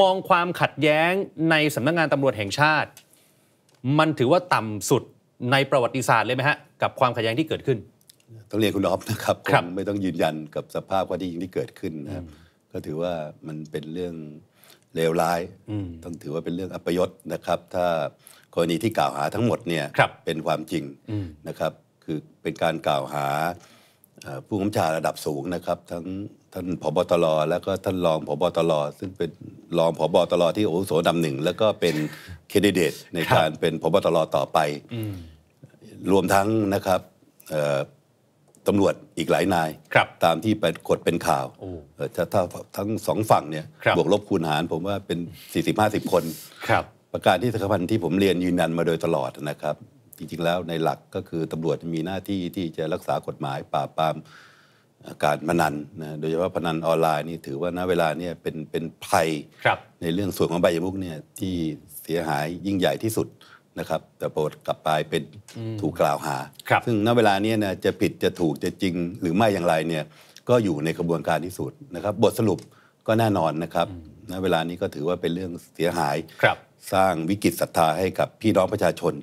มองความขัดแย้งในสำนักงงานตำรวจแห่งชาติ มันถือว่าต่ำสุดในประวัติศาสตร์เลยไหมฮะกับความขัดแย้งที่เกิดขึ้น ต้องเรียนคุณออฟนะครับรบไม่ต้องยืนยันกับสภาพความจริงที่เกิดขึ้นนะครับ ก็ถือว่ามันเป็นเรื่องเลวร้ายต้องถือว่าเป็นเรื่องอัปยศนะครับ ถ้ากรณีที่กล่าวหาทั้งหมดเนี่ย เป็นความจริงนะครับ คือเป็นการกล่าวหาผู้กำชาระดับสูงนะครับทั้งท่านผบตรแล้วก็ท่านรองผบตรซึ่งเป็นรองผบตรที่โอโสดำหนึ่งแล้วก็เป็นเคดิเดตในการเป็นผบตรต่อไปรวมทั้งนะครับตำรวจอีกหลายนายตามที่ไปกดเป็นข่าวถ้าทั้งสองฝั่งเนี่ยบวกลบคูณหาร ผมว่าเป็น40-50 คนครับ ประการที่สำคัญที่ผมเรียนยืนยันมาโดยตลอดนะครับ จริงๆแล้วในหลักก็คือตำรวจมีหน้าที่ที่จะรักษากฎหมายปราบปรามการพนันนะ โดยเฉพาะพนันออนไลน์นี่ถือว่าณเวลาเนี่ยเป็นเป็นภัยในเรื่องส่วนของใบยมุกเนี่ยที่เสียหายยิ่งใหญ่ที่สุดนะครับ แต่โปรดกลับไปเป็นถูกกล่าวหาซึ่งณเวลานี้นะจะผิดจะถูกจะจริงหรือไม่อย่างไรเนี่ยก็อยู่ในกระบวนการที่สุดนะครับ บทสรุปก็แน่นอนนะครับณเวลานี้ก็ถือว่าเป็นเรื่องเสียหายครับ สร้างวิกฤตศรัทธาให้กับพี่น้องประชาชน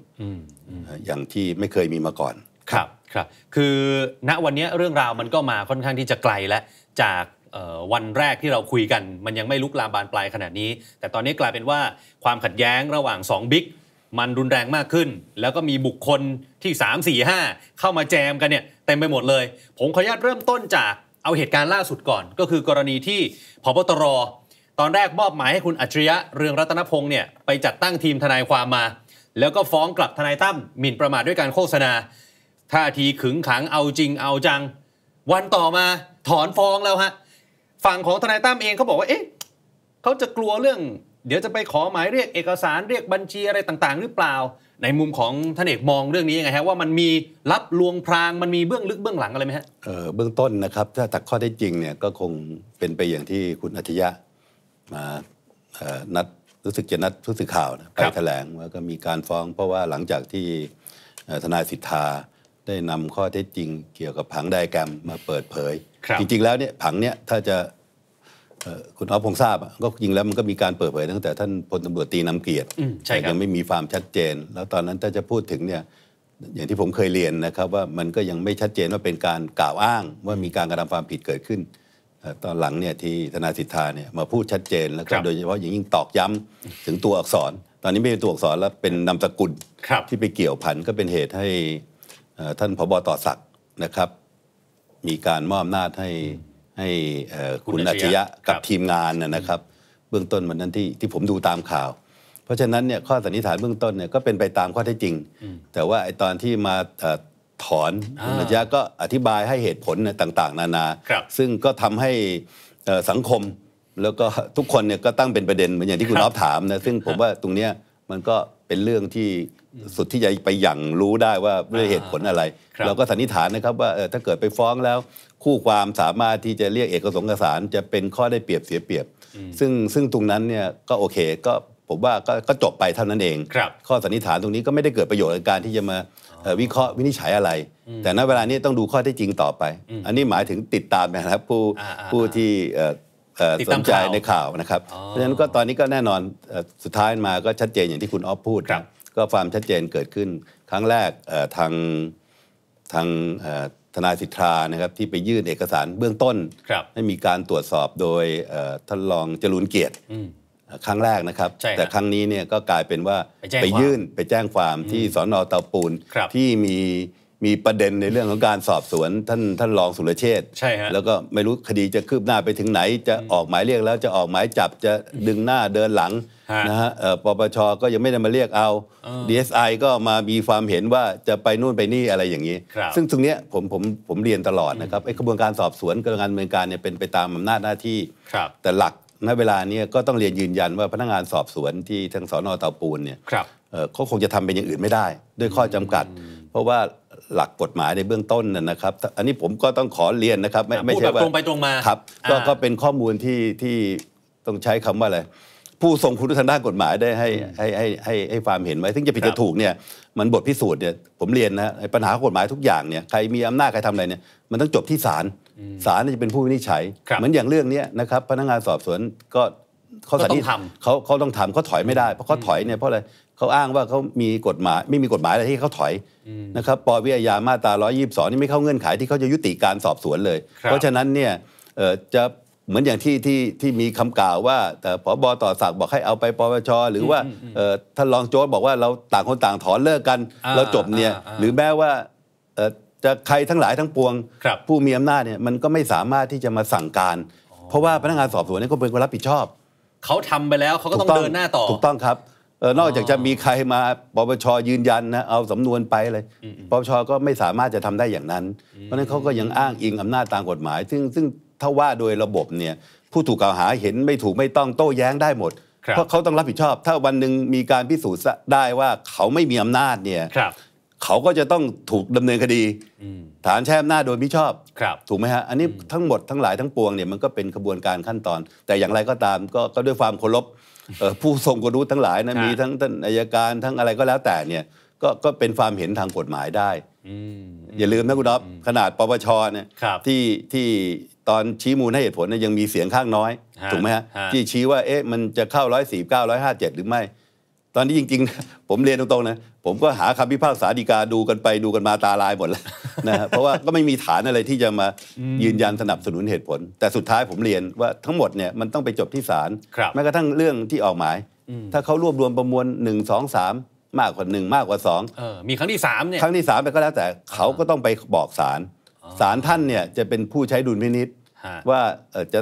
อย่างที่ไม่เคยมีมาก่อนครับครับคือณวันนี้เรื่องราวมันก็มาค่อนข้างที่จะไกลและจากวันแรกที่เราคุยกัน มันยังไม่ลุกลามบานปลายขนาดนี้ แต่ตอนนี้กลายเป็นว่าความขัดแย้งระหว่าง 2 บิ๊กมันรุนแรงมากขึ้น แล้วก็มีบุคคลที่ 3 4 5 เข้ามาแจมกันเนี่ย เต็มไปหมดเลย ผมขออนุญาตเริ่มต้นจากเอาเหตุการณ์ล่าสุดก่อน ก็คือกรณีที่พบตร ตอนแรกมอบหมายให้คุณอัจฉริยะเรืองรัตนพงศ์เนี่ยไปจัดตั้งทีมทนายความมา แล้วก็ฟ้องกลับทนายตั้มหมิ่นประมาทด้วยการโฆษณาท่าทีขึงขังเอาจริงเอาจัง วันต่อมา ถอนฟ้องแล้วฮะฝั่งของทนายตั้มเองเขาบอกว่าเอ๊ะเขาจะกลัวเรื่อง เดี๋ยวจะไปขอหมายเรียกเอกสารเรียกบัญชีอะไรต่างๆ หรือเปล่าในมุมของท่านเอกมองเรื่องนี้ยังไงฮะว่ามันมีรับลวงพรางมันมีเบื้องลึกเบื้องหลังอะไรไหมฮะเออเบื้องต้นนะครับถ้าตักข้อได้จริงเนี่ยก็คงเป็นไปอย่างที่คุณอัธยะมานัดรู้สึกจะนัดผู้สื่อข่าวนะไปแถลงว่าก็มีการฟ้อง เพราะว่าหลังจากที่ทนายสิทธาได้นำข้อเท็จจริงเกี่ยวกับผังไดแกรมมาเปิดเผย จริง ๆแล้วเนี่ยผังเนี่ยถ้าจะคุณอ๋อพงทราบก็จริงแล้วมันก็มีการเปิดเผยตั้งแต่ท่านพลตำรวจตีนำเกียรติแต่ยังไม่มีความชัดเจน แล้วตอนนั้นถ้าจะพูดถึงเนี่ยอย่างที่ผมเคยเรียนนะครับ ว่ามันก็ยังไม่ชัดเจนว่าเป็นการกล่าวอ้างว่ามีการกระทำความผิดเกิดขึ้นตอนหลังเนี่ยที่ธนาสิทธาเนี่ยมาพูดชัดเจนแล้วก็โดยเฉพาะอย่างยิ่งตอกย้ำถึงตัวอักษร ตอนนี้ไม่เป็นตัวอักษรแล้วเป็นนามสกุลที่ไปเกี่ยวพันก็เป็นเหตุให้ท่านพบต่อศักดิ์นะครับ มีการมอบอำนาจให้ให้คุณอาชยะกับทีมงานนะครับ เบื้องต้นวันนั้นที่ที่ผมดูตามข่าว เพราะฉะนั้นเนี่ยข้อสันนิษฐานเบื้องต้นเนี่ยก็เป็นไปตามข้อเท็จจริง แต่ว่าไอตอนที่มาถอนคุณอาชยะก็อธิบายให้เหตุผลต่างๆ นานา ซึ่งก็ทำให้สังคม แล้วก็ทุกคนเนี่ยก็ตั้งเป็นประเด็นเหมือนอย่างที่คุณน้อบถามนะซึ่งผมว่าตรงเนี้ยมันก็เป็นเรื่องที่สุดที่จะไปอย่างรู้ได้ว่าด้วยเหตุผลอะไรเราก็สันนิษฐานนะครับว่าถ้าเกิดไปฟ้องแล้วคู่ความสามารถที่จะเรียกเอกสงสาร จะเป็นข้อได้เปรียบเสียเปรียบ ซึ่งซึ่งตรงนั้นเนี่ยก็โอเค ก็ผมว่าก็จบไปเท่านั้นเองข้อสันนิษฐานตรงนี้ก็ไม่ได้เกิดประโยชน์ในการที่จะมาวิเคราะห์วินิจฉัยอะไร แต่ณเวลานี้ต้องดูข้อทีจจริงต่อไป อันนี้หมายถึงติดตามนะครับผู้ผู้ที่สนใจในข่าวนะครับ เพราะฉะนั้นก็ตอนนี้ก็แน่นอนสุดท้ายมาก็ชัดเจนอย่างที่คุณออฟพูดก็ความชัดเจนเกิดขึ้นครั้งแรกทางทางทนายสิทธานะครับ ที่ไปยื่นเอกสารเบื้องต้นไม่มีการตรวจสอบโดยท่านรองจรุนเกียรติครั้งแรกนะครับ แต่ครั้งนี้เนี่ยก็กลายเป็นว่าไปยื่นไปแจ้งความที่สอนอเตาปูนที่มีมีประเด็นในเรื่องของการสอบสวนท่านท่านรองสุรเชษใช่ฮะแล้วก็ไม่รู้คดีจะคืบหน้าไปถึงไหน จะออกหมายเรียกแล้วจะออกหมายจับจะดึงหน้าเดินหลังนะฮะปปชก็ยังไม่ได้มาเรียกเอาดีเอสไอก็มามีความเห็นว่าจะไปนู่นไปนี่อะไรอย่างนี้ ซึ่งตรงเนี้ยผมผมผมเรียนตลอดนะครับไอ้กระบวนการสอบสวนกระบวนการดำเนินการเนี่ยเป็นไปตามอำนาจหน้าที่ แต่หลักณเวลานี้ก็ต้องเรียนยืนยันว่าพนักงานสอบสวนที่ทางสนเตาปูนเนี่ยเขาคงจะทำเป็นอย่างอื่นไม่ได้ ด้วยข้อจำกัด เพราะว่าหลักกฎหมายในเบื้องต้นนะครับ อันนี้ผมก็ต้องขอเรียนนะครับ ไม่ไม่ใช่ว่าตรงไปตรงมาครับ ก็ก็เป็นข้อมูลที่ที่ต้องใช้คำว่าอะไรผู้ทรงคุณทางด้านกฎหมายได้ให้ให้ให้ให้ให้ความเห็นไว้ซึ่งจะผิดจะถูกเนี่ยมันบทพิสูจน์เนี่ยผมเรียนนะปัญหากฎหมายทุกอย่างเนี่ยใครมีอำนาจใครทำอะไรเนี่ยมันต้องจบที่ศาลศาลจะเป็นผู้วินิจฉัยเหมือนอย่างเรื่องนี้นะครับพนักงานสอบสวนก็เขาต้องทำเขาเขาต้องทำเขาถอยไม่ได้เพราะเขาถอยเนี่ยเพราะอะไรเขาอ้างว่าเขา มีกฎหมาย ไม่มีกฎหมายอะไรที่เขาถอยนะครับปวิทาามาตรา122นี่ไม่เข้าเงื่อนไขที่เขาจะยุติการสอบสวนเลย เพราะฉะนั้นเนี่ยจะเหมือนอย่างที่ที่ที่มีคำกล่าวว่าแต่พบต่อสักบอกให้เอาไปปปชหรือว่าท่านรองโจ๊กบอกว่าเราต่างคนต่างถอนเลิกกันเราจบเนี่ยหรือแม้ว่าจะใครทั้งหลายทั้งปวงผู้มีอำนาจเนี่ยมันก็ไม่สามารถที่จะมาสั่งการ เพราะว่าพนักงานสอบสวนนี่ก็เป็นคนรับผิดชอบเขาทำไปแล้วเขาก็ต้องเดินหน้าต่อถูกต้องครับนอกจากจะมีใครมาปปชยืนยันนะเอาสำนวนไปเลยปปชก็ไม่สามารถจะทำได้อย่างนั้น เพราะนั้นเขาก็ยังอ้างอิงอำนาจตามกฎหมาย ซึ่งซึ่งถ้าว่าโดยระบบเนี่ย ผู้ถูกกล่าวหาเห็นไม่ถูกไม่ต้องโต้แย้งได้หมดเพราะเขาต้องรับผิดชอบ ถ้าวันหนึ่งมีการพิสูจน์ได้ว่าเขาไม่มีอำนาจเนี่ยเขาก็จะต้องถูกดำเนินคดีฐานแช่อำนาจโดยมิชอบถูกไหมฮะอันนี้ทั้งหมดทั้งหลายทั้งปวงเนี่ยมันก็เป็นกระบวนการขั้นตอน แต่อย่างไรก็ตามก็ก็ด้วยความเคารพผู้ทรงกรู้ทั้งหลายนะ มีทั้งท่านอายการทั้งอะไรก็แล้วแต่เนี่ย ก็ก็เป็นความเห็นทางกฎหมายได้ อย่าลืมนะคุณดับขนาดปปชเนี่ยที่ ที่ตอนชี้มูลให้เหตุผลเนี่ยยังมีเสียงข้างน้อย ถูกไหมฮะ ที่ชี้ว่าเอ๊ะ มันจะเข้าร้อยสี่เก้าร้อยห้าเจ็ดหรือไม่ตอนนี้จริงๆ ผมเรียนตรงๆนะผมก็หาคำพิพากษาดีกาดูกันไปดูกันมาตาลายหมดแล้วนะเพราะว่าก็ไม่มีฐานอะไรที่จะมายืนยันสนับสนุนเหตุผล แต่สุดท้ายผมเรียนว่าทั้งหมดเนี่ยมันต้องไปจบที่ศาลแม้กระทั่งเรื่องที่ออกหมาย ถ้าเขารวบรวมประมวลหนึ่งสองสามมากกว่าหนึ่งมากกว่าสองมีครั้งที่สามเนี่ยครั้งที่สามไปก็แล้วแต่เขาก็ต้องไปบอกศาลศาลท่านเนี่ยจะเป็นผู้ใช้ดุลพินิษว่าจะ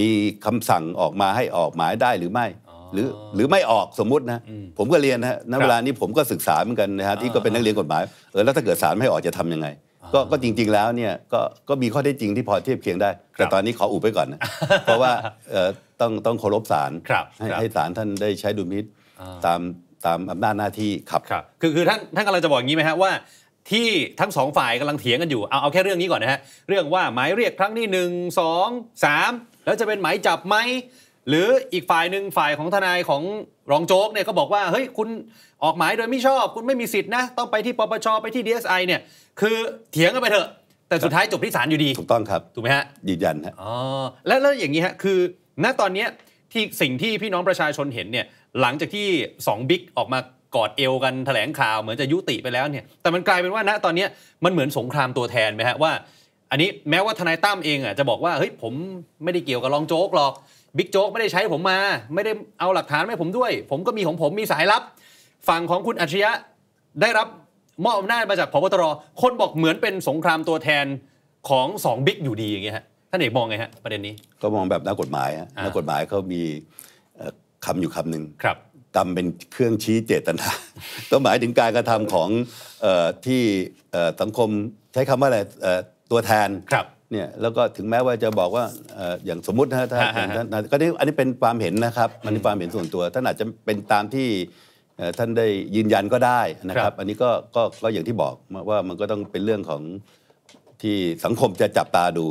มีคำสั่งออกมาให้ออกหมายได้หรือไม่หรือหรือไม่ออกสมมุตินะ ผมก็เรียนนะนเวลานี้ผมก็ศึกษาเหมือนกันนะฮะที่ก็เป็นนักเรียนกฎหมาย เออแล้วถ้าเกิดศาลไม่ออกจะทํำยังไงก็ก็จริงๆแล้วเนี่ย ก็ก็มีข้อได้จริงที่พอเทียบเคียงได้ แต่ตอนนี้ขออุบไปก่อนนะ เพราะว่าต้องต้องเคารพศาลให้ศาลท่านได้ใช้ดุลพิตตามตามอำนาจหน้าที่ครับคือคือท่านท่านกำลังจะบอกอย่างนี้ไหมฮะว่า ที่ทั้งสองฝ่ายกำลังเถียงกันอยู่เอาเอาแค่เรื่องนี้ก่อนนะฮะเรื่องว่าหมายเรียกครั้งนี่หนึ่งสองสามแล้วจะเป็นหมายจับไหมหรืออีกฝ่ายหนึ่งฝ่ายของทนายของรองโจ๊กเนี่ยก็บอกว่า เฮ้ย คุณออกหมายโดยไม่ชอบ คุณไม่มีสิทธินะ ต้องไปที่ปปชไปที่ DSI เนี่ย คือเถียงกันไปเถอะ แต่สุดท้ายจบที่ศาลอยู่ดีถูกต้องครับถูกไหมฮะยืนยันฮะอ๋อแล้วแล้วอย่างนี้ฮะคือณตอนนี้ที่สิ่งที่พี่น้องประชาชนเห็นเนี่ยหลังจากที่2บิ๊กออกมากอดเอวกันแถลงข่าวเหมือนจะยุติไปแล้วเนี่ยแต่มันกลายเป็นว่าณตอนนี้มันเหมือนสงครามตัวแทนไหมฮะว่า อันนี้แม้ว่าทนายตั้มเองอ่ะจะบอกว่าเฮ้ยผมไม่ได้เกี่ยวกับรองโจ๊กหรอกบิ๊กโจ๊กไม่ได้ใช้ผมมา ไม่ได้เอาหลักฐานให้ผมด้วย ผมก็มีของผมมีสายลับฝั่งของคุณอัจฉริยะได้รับมอบอำนาจมาจากพบตรคนบอกเหมือนเป็นสงครามตัวแทนของสองบิ๊กอยู่ดีอย่างเงี้ยฮะท่านเอกมองไงฮะประเด็นนี้ ก็มองแบบนักกฎหมายนักกฎหมายเขามีคำอยู่คำนึงครับกรรมเป็นเครื่องชี้เจตนาก็หมายถึงการกระทำของที่สังคมใช้คำว่าอะไรตัวแทนครับเนี่ยแล้วก็ถึงแม้ว่าจะบอกว่าอย่างสมมุตินะถ้าท่านก็นี่อันนี้เป็นความเห็นนะครับ มันเป็นความเห็นส่วนตัวท่านอาจจะเป็นตามที่ท่านได้ยืนยันก็ได้นะครับ อันนี้ก็ก็อย่างที่บอกว่ามันก็ต้องเป็นเรื่องของที่สังคมจะจับตาดู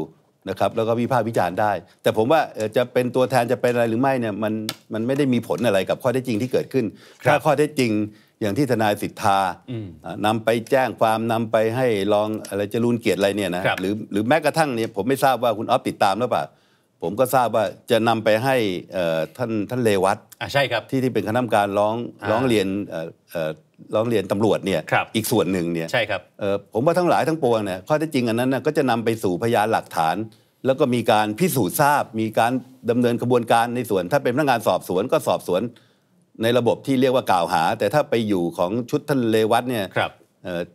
นะครับ แล้วก็วิพากษ์วิจารณ์ได้ แต่ผมว่าจะเป็นตัวแทนจะเป็นอะไรหรือไม่เนี่ยมันมันไม่ได้มีผลอะไรกับข้อเท็จจริงที่เกิดขึ้นถ้าข้อเท็จจริงอย่างที่ทนายสิทธานำไปแจ้งความนำไปให้รองอะไรจรูนเกียรติอะไรเนี่ยนะ หรือหรือแม้กระทั่งเนี่ยผมไม่ทราบว่าคุณอ๊อฟติดตามหรือเปล่า ผมก็ทราบว่าจะนำไปให้ท่านท่านเลวัตใช่ครับ ที่ที่เป็นคณะกรรมการร้องร้องเรียนร้องเรียนตำรวจเนี่ย อีกส่วนหนึ่งเนี่ย ใช่ครับผมว่าทั้งหลายทั้งปวงเนี่ย ข้อเท็จจริงอันนั้นก็จะนำไปสู่พยานหลักฐาน แล้วก็มีการพิสูจน์ทราบ มีการดำเนินกระบวนการในส่วน ถ้าเป็นพนักงานสอบสวนก็สอบสวนในระบบที่เรียกว่ากล่าวหา แต่ถ้าไปอยู่ของชุดท่านเลวัตเนี่ย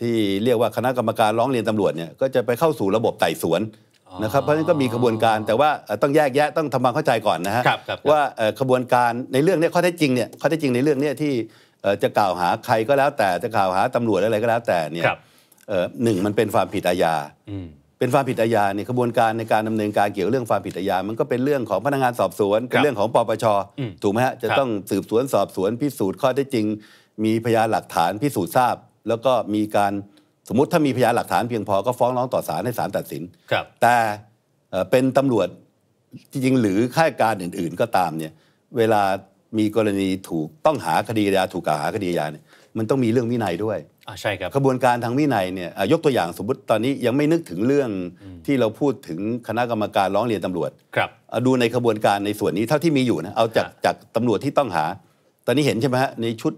ที่เรียกว่าคณะกรรมการร้องเรียนตำรวจเนี่ยก็จะไปเข้าสู่ระบบไต่สวนนะครับเพราะนั้นก็มีกระบวนการแต่ว่าต้องแยกแยะต้องทำความเข้าใจก่อนนะฮะว่ากระบวนการในเรื่องนี้ข้อเท็จจริงเนี่ยข้อเท็จจริงในเรื่องนี้ที่จะกล่าวหาใครก็แล้ว แต่จะกล่าวหาตำรวจอะไรก็แล้วแต่เนี่ยหนึ่งมันเป็นความผิดอาญาเป็นความผิดอาญาเนี่ยกระบวนการในการดำเนินการเกี่ยวเรื่องความผิดอาญามันก็เป็นเรื่องของพนักงานสอบสวนเป็นเรื่องของปปชถูกไหมฮะจะต้องสืบสวนสอบสวนพิสูจน์ข้อเท็จจริงมีพยานหลักฐานพิสูจน์ทราบ แล้วก็มีการสมมติถ้ามีพยานหลักฐานเพียงพอ ก็ฟ้องร้องต่อศาลให้ศาลตัดสินแต่เป็นตำรวจจริงหรือข้าราชการอื่น ๆ ก็ตามเนี่ยเวลามีกรณีถูกต้องหาคดียาถูกกล่าวหาคดียาเนี่ยมันต้องมีเรื่องวินัยด้วยใช่ครับกระบวนการทางวินัยเนี่ยยกตัวอย่างสมมติตอนนี้ยังไม่นึกถึงเรื่องที่เราพูดถึงคณะกรรมการร้องเรียนตำรวจ ครับ ดูในกระบวนการในส่วนนี้เท่าที่มีอยู่นะเอาจากจากตำรวจที่ต้องหา ตอนนี้เห็นใช่ไหมฮะในชุด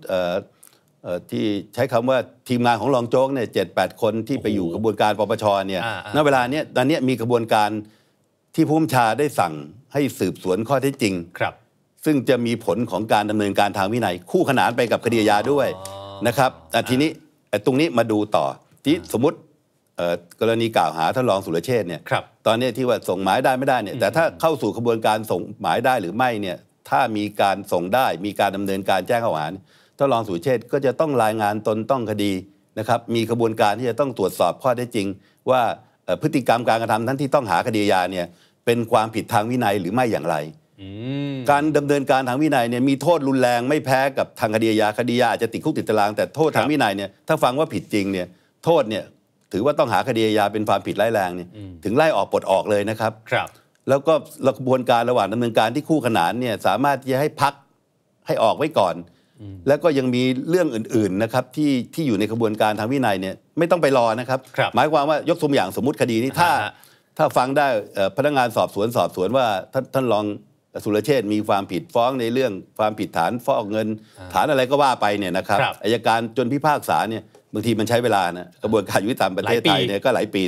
ที่ใช้คำว่าทีมงานของรองโจ๊กเนี่ยเจ็ดแปดคนที่ไปอยู่กระบวนการปปชเนี่ยณเวลาเนี้ยตอนนี้มีกระบวนการที่ผู้บัญชาได้สั่งให้สืบสวนข้อเท็จจริง ครับ ซึ่งจะมีผลของการดำเนินการทางวินัย คู่ขนานไปกับคดียาด้วยนะครับแต่ทีนี้ตรงนี้มาดูต่อที่สมมติกรณีกล่าวหาท่านรองสุรเชษเนี่ยตอนนี้ที่ว่าส่งหมายได้ไม่ได้เนี่ย แต่ถ้าเข้าสู่กระบวนการส่งหมายได้หรือไม่เนี่ย ถ้ามีการส่งได้ มีการดำเนินการแจ้งข้อหาท่านรองสุรเชษก็จะต้องรายงานตนต้องคดีนะครับ มีกระบวนการที่จะต้องตรวจสอบข้อเท็จจริง ว่าพฤติกรรมการกระทำท่านที่ต้องหาคดียาเนี่ยเป็นความผิดทางวินัยหรือไม่อย่างไรการดำเนินการทางวินัยเนี่ยมีโทษรุนแรง ไม่แพ้กับทางคดียาคดียาอาจจะติดคุกติดตารางแต่โทษทางวินัยเนี่ยถ้าฟังว่าผิดจริงเนี่ยโทษเนี่ยถือว่าต้องหาคดียาเป็นความผิดร้ายแรงเนี่ยถึงไล่ออกปลดออกเลยนะครับครับ แล้วก็กระบวนการระหว่างดำเนินการที่คู่ขนานเนี่ยสามารถที่จะให้พักให้ออกไว้ก่อน แล้วก็ยังมีเรื่องอื่นๆนะครับที่ที่อยู่ในกระบวนการทางวินัยเนี่ยไม่ต้องไปรอนะครับรบหมายความว่ายกตัวอย่างสมมติคดีนี้ถ้า ถ้าฟังได้พนักงานสอบสวนสอบสวนว่าท่านท่านรองสุรเชษมีความผิดฟ้องในเรื่องความผิดฐานฟอกเงิน ฐานอะไรก็ว่าไปเนี่ยนะครับอายการจนพิพากษาเนี่ย บางทีมันใช้เวลานะ กระบวนการยุติธรรมประเทศไทยเนี่ยก็หลายปี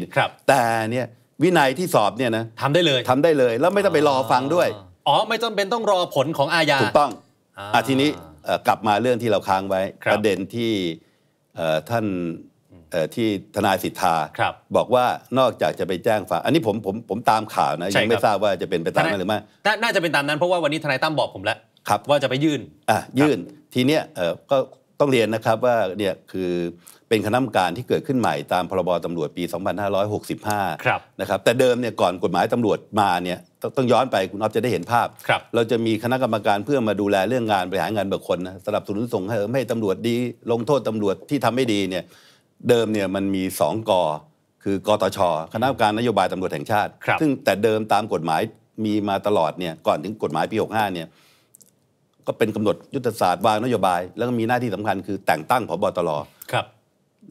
แต่เนี่ยวินัยที่สอบเนี่ยนะทำได้เลยทำได้เลย แล้วไม่ต้องไปรอฟังด้วยอ๋อ ไม่จำเป็นต้องรอผลของอาญาถูกต้องอ่ะทีนี้กลับมาเรื่องที่เราค้างไว้ประเด็นที่ท่านที่ทนายสิทธาบบอกว่านอกจากจะไปแจ้งฝาอันนี้ผมผมผมตามข่าวนะยังไม่ทราบว่าจะเป็นไปตามนั้นหรือไม่น่าจะเป็นตามนั้น เพราะว่าวันนี้ทนายตั้มบอกผมแล้วครับ ว่าจะไปยื่นอ่ะยื่นทีเนี้ยก็ต้องเรียนนะครับว่าเนี่ยคือเป็นคณะกรรมการที่เกิดขึ้นใหม่ตามพรบตำรวจปี 2565นะครับ แต่เดิมเนี่ยก่อนกฎหมายตำรวจมาเนี่ยต้องย้อนไปคุณอ๊อฟจะได้เห็นภาพรเราจะมีคณะกรรมการเพื่อมาดูแลเรื่องงานบริหารงานบุคคลนะสำหรับสนุนส่งให้ให้ตำรวจดีลงโทษตำรวจที่ทำไม่ดีเนี่ยเดิมเนี่ยมันมีสองกอคือกอตช คณะกรรมการนโยบายตำรวจแห่งชาติ ซึ่งแต่เดิมตามกฎหมายมีมาตลอดเนี่ย ก่อนถึงกฎหมายปี65เนี่ย ก็เป็นกำหนดยุทธศาสตร์วางนโยบาย แล้วก็มีหน้าที่สำคัญคือแต่งตั้งผบตร ครับ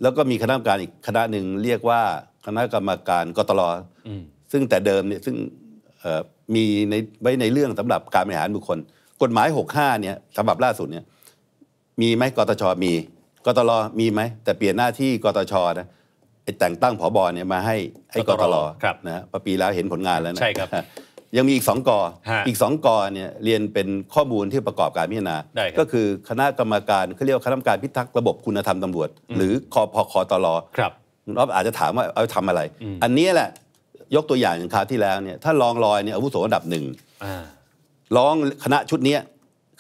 แล้วก็มีคณะกรรมการอีกคณะหนึ่งเรียกว่าคณะกรรมการกตรซึ่งแต่เดิมเนี่ยซึ่งมีในไว้ในเรื่องสำหรับการบริหารบุคคล กฎหมาย65เนี่ยฉบับล่าสุดเนี่ย มีไหมกตชมีกตลมีไหมแต่เปลี่ยนหน้าที่กตชนะแต่งตั้งผบเนี่ยมาให้ไอ้กตลนะฮะปีแล้วเห็นผลงานแล้วนะใช่ครับ ยังมีอีกสองกออีกสองกอเนี่ยเรียนเป็นข้อมูลที่ประกอบการพิจารณา ก็คือคณะกรรมการเขาเรียกคณะกรรมการพิทักษ์ระบบคุณธรรมตำรวจหรือคอพคตลครับเราอาจจะถามว่าเอาทำอะไร อันนี้แหละยกตัวอย่างอย่างคราวที่แล้วเนี่ยถ้ารองลอยเนี่ยอาวุโสระดับหนึ่งร้องคณะชุดนี้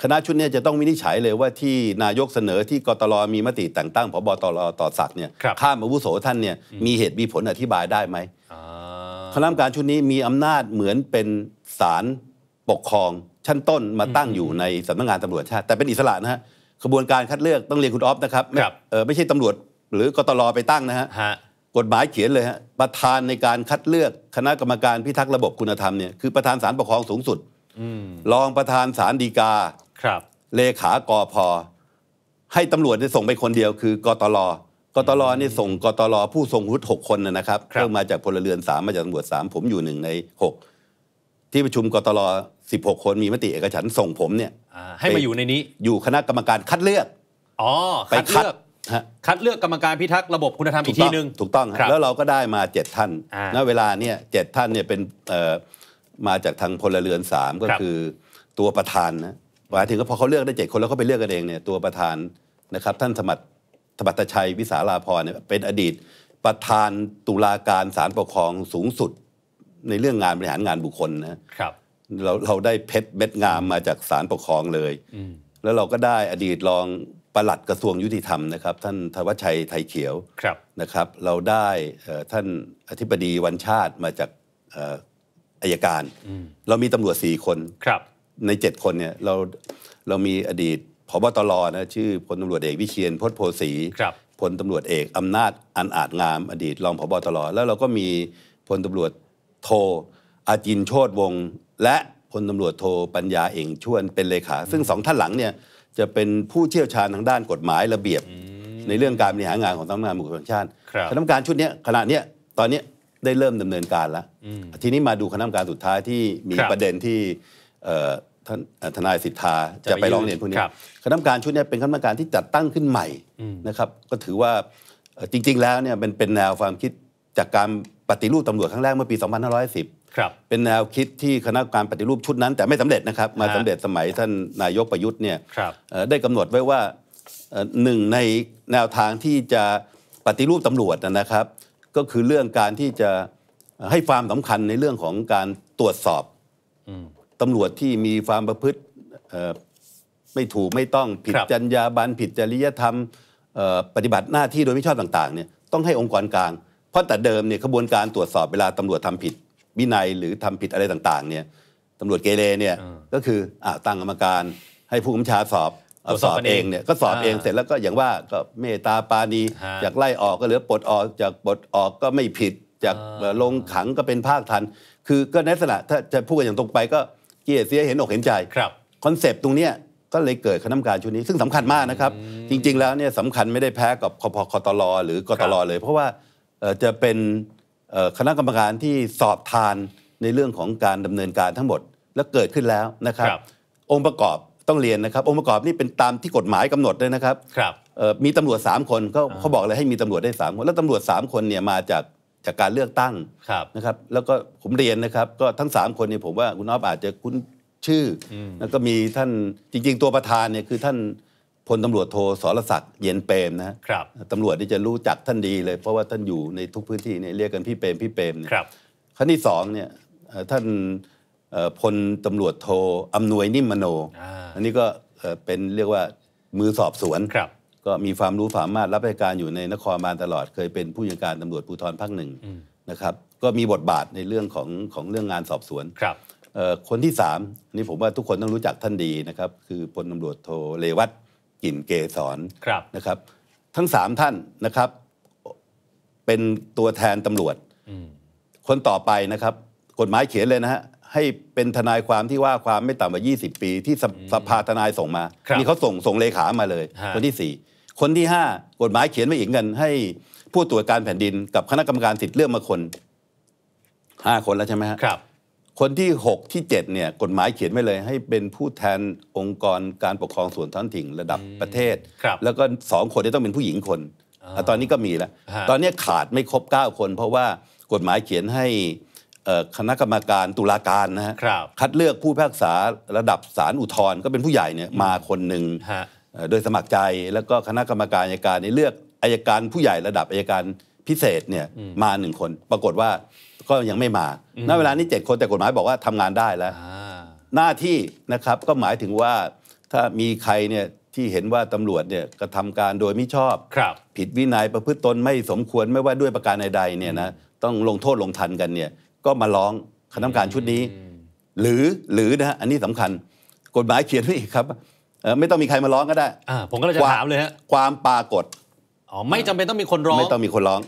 คณะชุดนี้จะต้องวินิจฉัยเลยว่าที่นายกเสนอที่กตรมีมติแต่งตั้งพบตรต่อสักเนี่ยข้ามอาวุโสท่านเนี่ยมีเหตุมีผลอธิบายได้ไหมคณะกรรมการชุดนี้มีอำนาจเหมือนเป็นศาลปกครอง ชั้นต้นมาตั้งอยู่ในสำนักงานตำรวจชาติแต่เป็นอิสระนะฮะกระบวนการคัดเลือกต้องเรียนคุณออฟนะครับไม่ใช่ตำรวจหรือกตรไปตั้งนะฮะกฎหมายเขียนเลยฮะประธานในการคัดเลือกคณะกรรมการพิทักษ์ระบบคุณธรรมเนี่ยคือประธานศาลปกครองสูงสุดรองประธานศาลฎีกาครับเลขากอพอ ให้ตำรวจส่งไปคนเดียวคือกตลกตลนี่ส่งกตลผู้ทรงวุฒิหกคนนะครับเริ่มมาจากพลเรือนสามมาจากตำรวจสามผมอยู่หนึ่งในหกที่ประชุมกตลสิบหกคนมีมติเอกฉันส่งผมเนี่ยให้มาอยู่ในนี้อยู่คณะกรรมการคัดเลือก อ๋อไปคัดคัดเลือกกรรมการพิทักษ์ระบบคุณธรรมอีกทีหนึ่งถูกต้อง แล้วเราก็ได้มาเจ็ดท่านณเวลาเนี่ยเจ็ดท่านเนี่ยเป็นมาจากทางพลเรือนสามก็คือตัวประธานนะหมายถึงก็พอเขาเลือกได้เจ็ดคนแล้วเขาไปเลือกกันเองเนี่ยตัวประธานนะครับ ท่านสมัตธบัตชัยวิสาลาพรเนี่ยเป็นอดีตประธานตุลาการศาลปกครองสูงสุดในเรื่องงานบริหารงานบุคคลนะครับ เราเราได้เพชรเม็ดงามมาจาก ศาลปกครองเลยแล้วเราก็ได้อดีตรองประหลัดกระทรวงยุติธรรมนะครับท่านทวชัยไทยเขียวครับนะครับ เราได้ท่านอธิบดีวันชาติมาจากอายการเรามีตำรวจสี่คนครับใน 7 คนเนี่ยเราเรามีอดีตพบตรนะชื่อพลตำรวจเอกวิเชียนพศโพสีพลตำรวจเอกอำนาจอันอาจงามอดีต รองพบตรแล้วเราก็มีพลตำรวจโทอาจินโชตวงและพลตำรวจโท ปัญญาเองชวนเป็นเลขาซึ่งสองท่านหลังเนี่ยจะเป็นผู้เชี่ยวชาญทางด้านกฎหมายระเบียบในเรื่องการบริหารงานของสำนักงานบุคคลชาติ คณะกรรมการชุดนี้ขณะนี้ตอนนี้ได้เริ่มดำเนินการแล้วทีนี้มาดูคณะกรรมการสุดท้ายที่มีประเด็นที่ทนายสิทธาจะไปร้องเรียนพวกนี้ คณะกรรมการชุดนี้เป็นคณะกรรมการที่จัดตั้งขึ้นใหม่นะครับ ก็ถือว่าจริง ๆแล้วเนี่ยเป็นเป็นแนวความคิดจากการปฏิรูปตำรวจครั้งแรกเมื่อปี 2510ครับเป็นแนวคิดที่คณะกรรมการปฏิรูปชุดนั้นแต่ไม่สำเร็จนะครับ มาสำเร็จสมัยท่านนายกประยุทธ์เนี่ยได้กำหนดไว้ว่าหนึ่งในแนวทางที่จะปฏิรูปตำรวจนะครับ ก็คือเรื่องการที่จะให้ความสำคัญในเรื่องของการตรวจสอบตำรวจที่มีความประพฤติไม่ถูกไม่ต้องผิดจรรยาบรรณผิดจริยธรรมปฏิบัติหน้าที่โดยไม่ชอบต่างๆเนี่ยต้องให้องค์กรกลางเพราะแต่เดิมเนี่ยขบวนการตรวจสอบเวลาตำรวจทำผิดวินัย หรือทำผิดอะไรต่าง ๆ เนี่ยตำรวจเกเรเนี่ยก็คืออ่าตั้งกรรมการให้ผู้กำชาสอบเอาสอบเองเนี่ยก็สอบเองเสร็จแล้วก็อย่างว่าก็เมตตาปาณีจากไล่ออกก็เหลือปลดออกจากปลดออกก็ไม่ผิดจากลงขังก็เป็นภาคทัน คือก็ในลักษณะถ้าจะพูดกันอย่างตรงไปก็เกียรติเสียเห็นอกเห็นใจครับคอนเซปต์ตรงนี้ก็เลยเกิดคณะกรรมการชุดนี้ ซึ่งสำคัญมากนะครับจริงๆ แล้วเนี่ยสำคัญไม่ได้แพ้กับคพคตรหรือกตรเลย เพราะว่าจะเป็นคณะกรรมการที่สอบทานในเรื่องของการดำเนินการทั้งหมดและเกิดขึ้นแล้วนะครับรบองค์ประกอบต้องเรียนนะครับ องค์ประกอบนี่เป็นตามที่กฎหมายกำหนดเลยนะครับรบมีตำรวจ 3 คนเขาเขาบอกเลยให้มีตำรวจได้ 3 คน แล้วตำรวจ3คนเนี่ยมาจากจากการเลือกตั้งนะครับ แล้วก็ผมเรียนนะครับก็ทั้ง 3 คนเนี่ยผมว่าคุณอ๊อฟอาจจะคุ้นชื่อแล้วก็มีท่านจริง ๆ ตัวประธานเนี่ยคือท่านพลตำรวจโทสรศักดิ์เย็นเปรมนะครับตำรวจที่จะรู้จักท่านดีเลยเพราะว่าท่านอยู่ในทุกพื้นที่เนี่ยเรียกกันพี่เปรมพี่เปรมครับขั้นที่สองเนี่ยท่านพลตำรวจโทอำนวยนิมมโน อันนี้ก็เป็นเรียกว่ามือสอบสวนครับก็มีความรู้ความสามารถรับราชการอยู่ในนครบาลตลอดเคยเป็นผู้ยัการตำรวจภูธรภาคหนึ่งนะครับ ก็มีบทบาทในเรื่องของของเรื่องงานสอบสวนครับคนที่3นี่ผมว่าทุกคนต้องรู้จักท่านดีนะครับ คือพลตารวจโทเลวัตกิ่นเกษรนะครับ ทั้ง 3 ท่านนะครับ เป็นตัวแทนตำรวจ คนต่อไปนะครับ กฎหมายเขียนเลยนะฮะ ให้เป็นทนายความที่ว่าความไม่ต่ำกว่า 20 ปี ที่สภาทนายส่งมานี่เขาส่งส่งเลขามาเลย คนที่4คนที่5กฎหมายเขียนไว้อีกเงินให้ผู้ตรวจการแผ่นดินกับคณะกรรมการสิทธิ์เลือกมาคน5คนแล้วใช่ไหมครับ คนที่6ที่7เนี่ย กฎหมายเขียนไว้เลยให้เป็นผู้แทนองค์กรการปกครองส่วนท้องถิ่นระดับประเทศแล้วก็2คนี่ต้องเป็นผู้หญิงคนอตอนนี้ก็มีแล้วตอนนี้ขาดไม่ครบ9คน เพราะว่ากฎหมายเขียนให้คณะกรรมการตุลาการนะครับคัดเลือกผู้พิพากษาระดับศาลอุทธรณ์ก็เป็นผู้ใหญ่เนี่ย มาคนหนึ่งโดยสมัครใจแล้วก็คณะกรรมการอัยการนเลือกอายการผู้ใหญ่ระดับอัยการพิเศษเนี่ยมาหนึ่งคน ปรากฏว่าก็ยังไม่มาณเวลานี้ 7 คนแต่กฎหมายบอกว่าทำงานได้แล้ว หน้าที่นะครับก็หมายถึงว่า ถ้ามีใครเนี่ยที่เห็นว่าตำรวจเนี่ยกระทำการโดยไม่ชอบผิดวินัยประพฤติตนไม่สมควรไม่ว่าด้วยประการใดๆ เนี่ยนะต้องลงโทษลงทันกันเนี่ย ก็มาร้องคณะกรรมการชุดนี้ หรือหรือนะอันนี้สำคัญกฎหมายเขียนไว้อีกครับไม่ต้องมีใครมาร้องก็ได้ ผมก็เลยจะถามเลยฮะความปรากฏอ๋อไม่จำเป็นต้องมีคนร้อง ไม่ต้องมีคนร้อง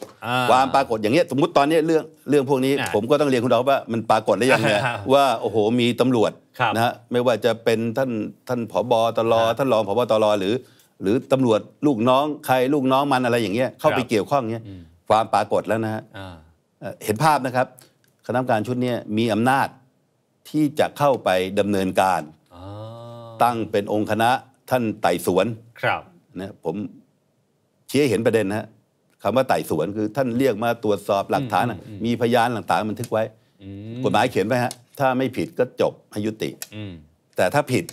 ความปรากฏอย่างเงี้ย สมมติตอนนี้เรื่องเรื่องพวกนี้ ผมก็ต้องเรียนคุณดอกว่ามันปรากฏได้ยังไงว่าโอ้โห มีตำรวจนะฮะไม่ว่าจะเป็นท่านท่านผบตรท่านรองผบตรหรือ หรือตำรวจลูกน้อง ใครลูกน้องมันอะไรอย่างเงี้ยเข้าไปเกี่ยวข้องเงี้ยความปรากฏแล้วนะฮะเห็นภาพนะครับคณะกรรมการชุดนี้มีอำนาจที่จะเข้าไปดำเนินการตั้งเป็นองค์คณะท่านไต่สวนครับนะผมเชี้เห็นประเด็นนะคำว่าไต่สวนคือท่านเรียกมาตรวจสอบหลักฐาน มีพยานหลักฐานบันทึกไว้กฎหมายเขียนไว้ฮะ ถ้าไม่ผิดก็จบให้ยุติแต่ถ้าผิด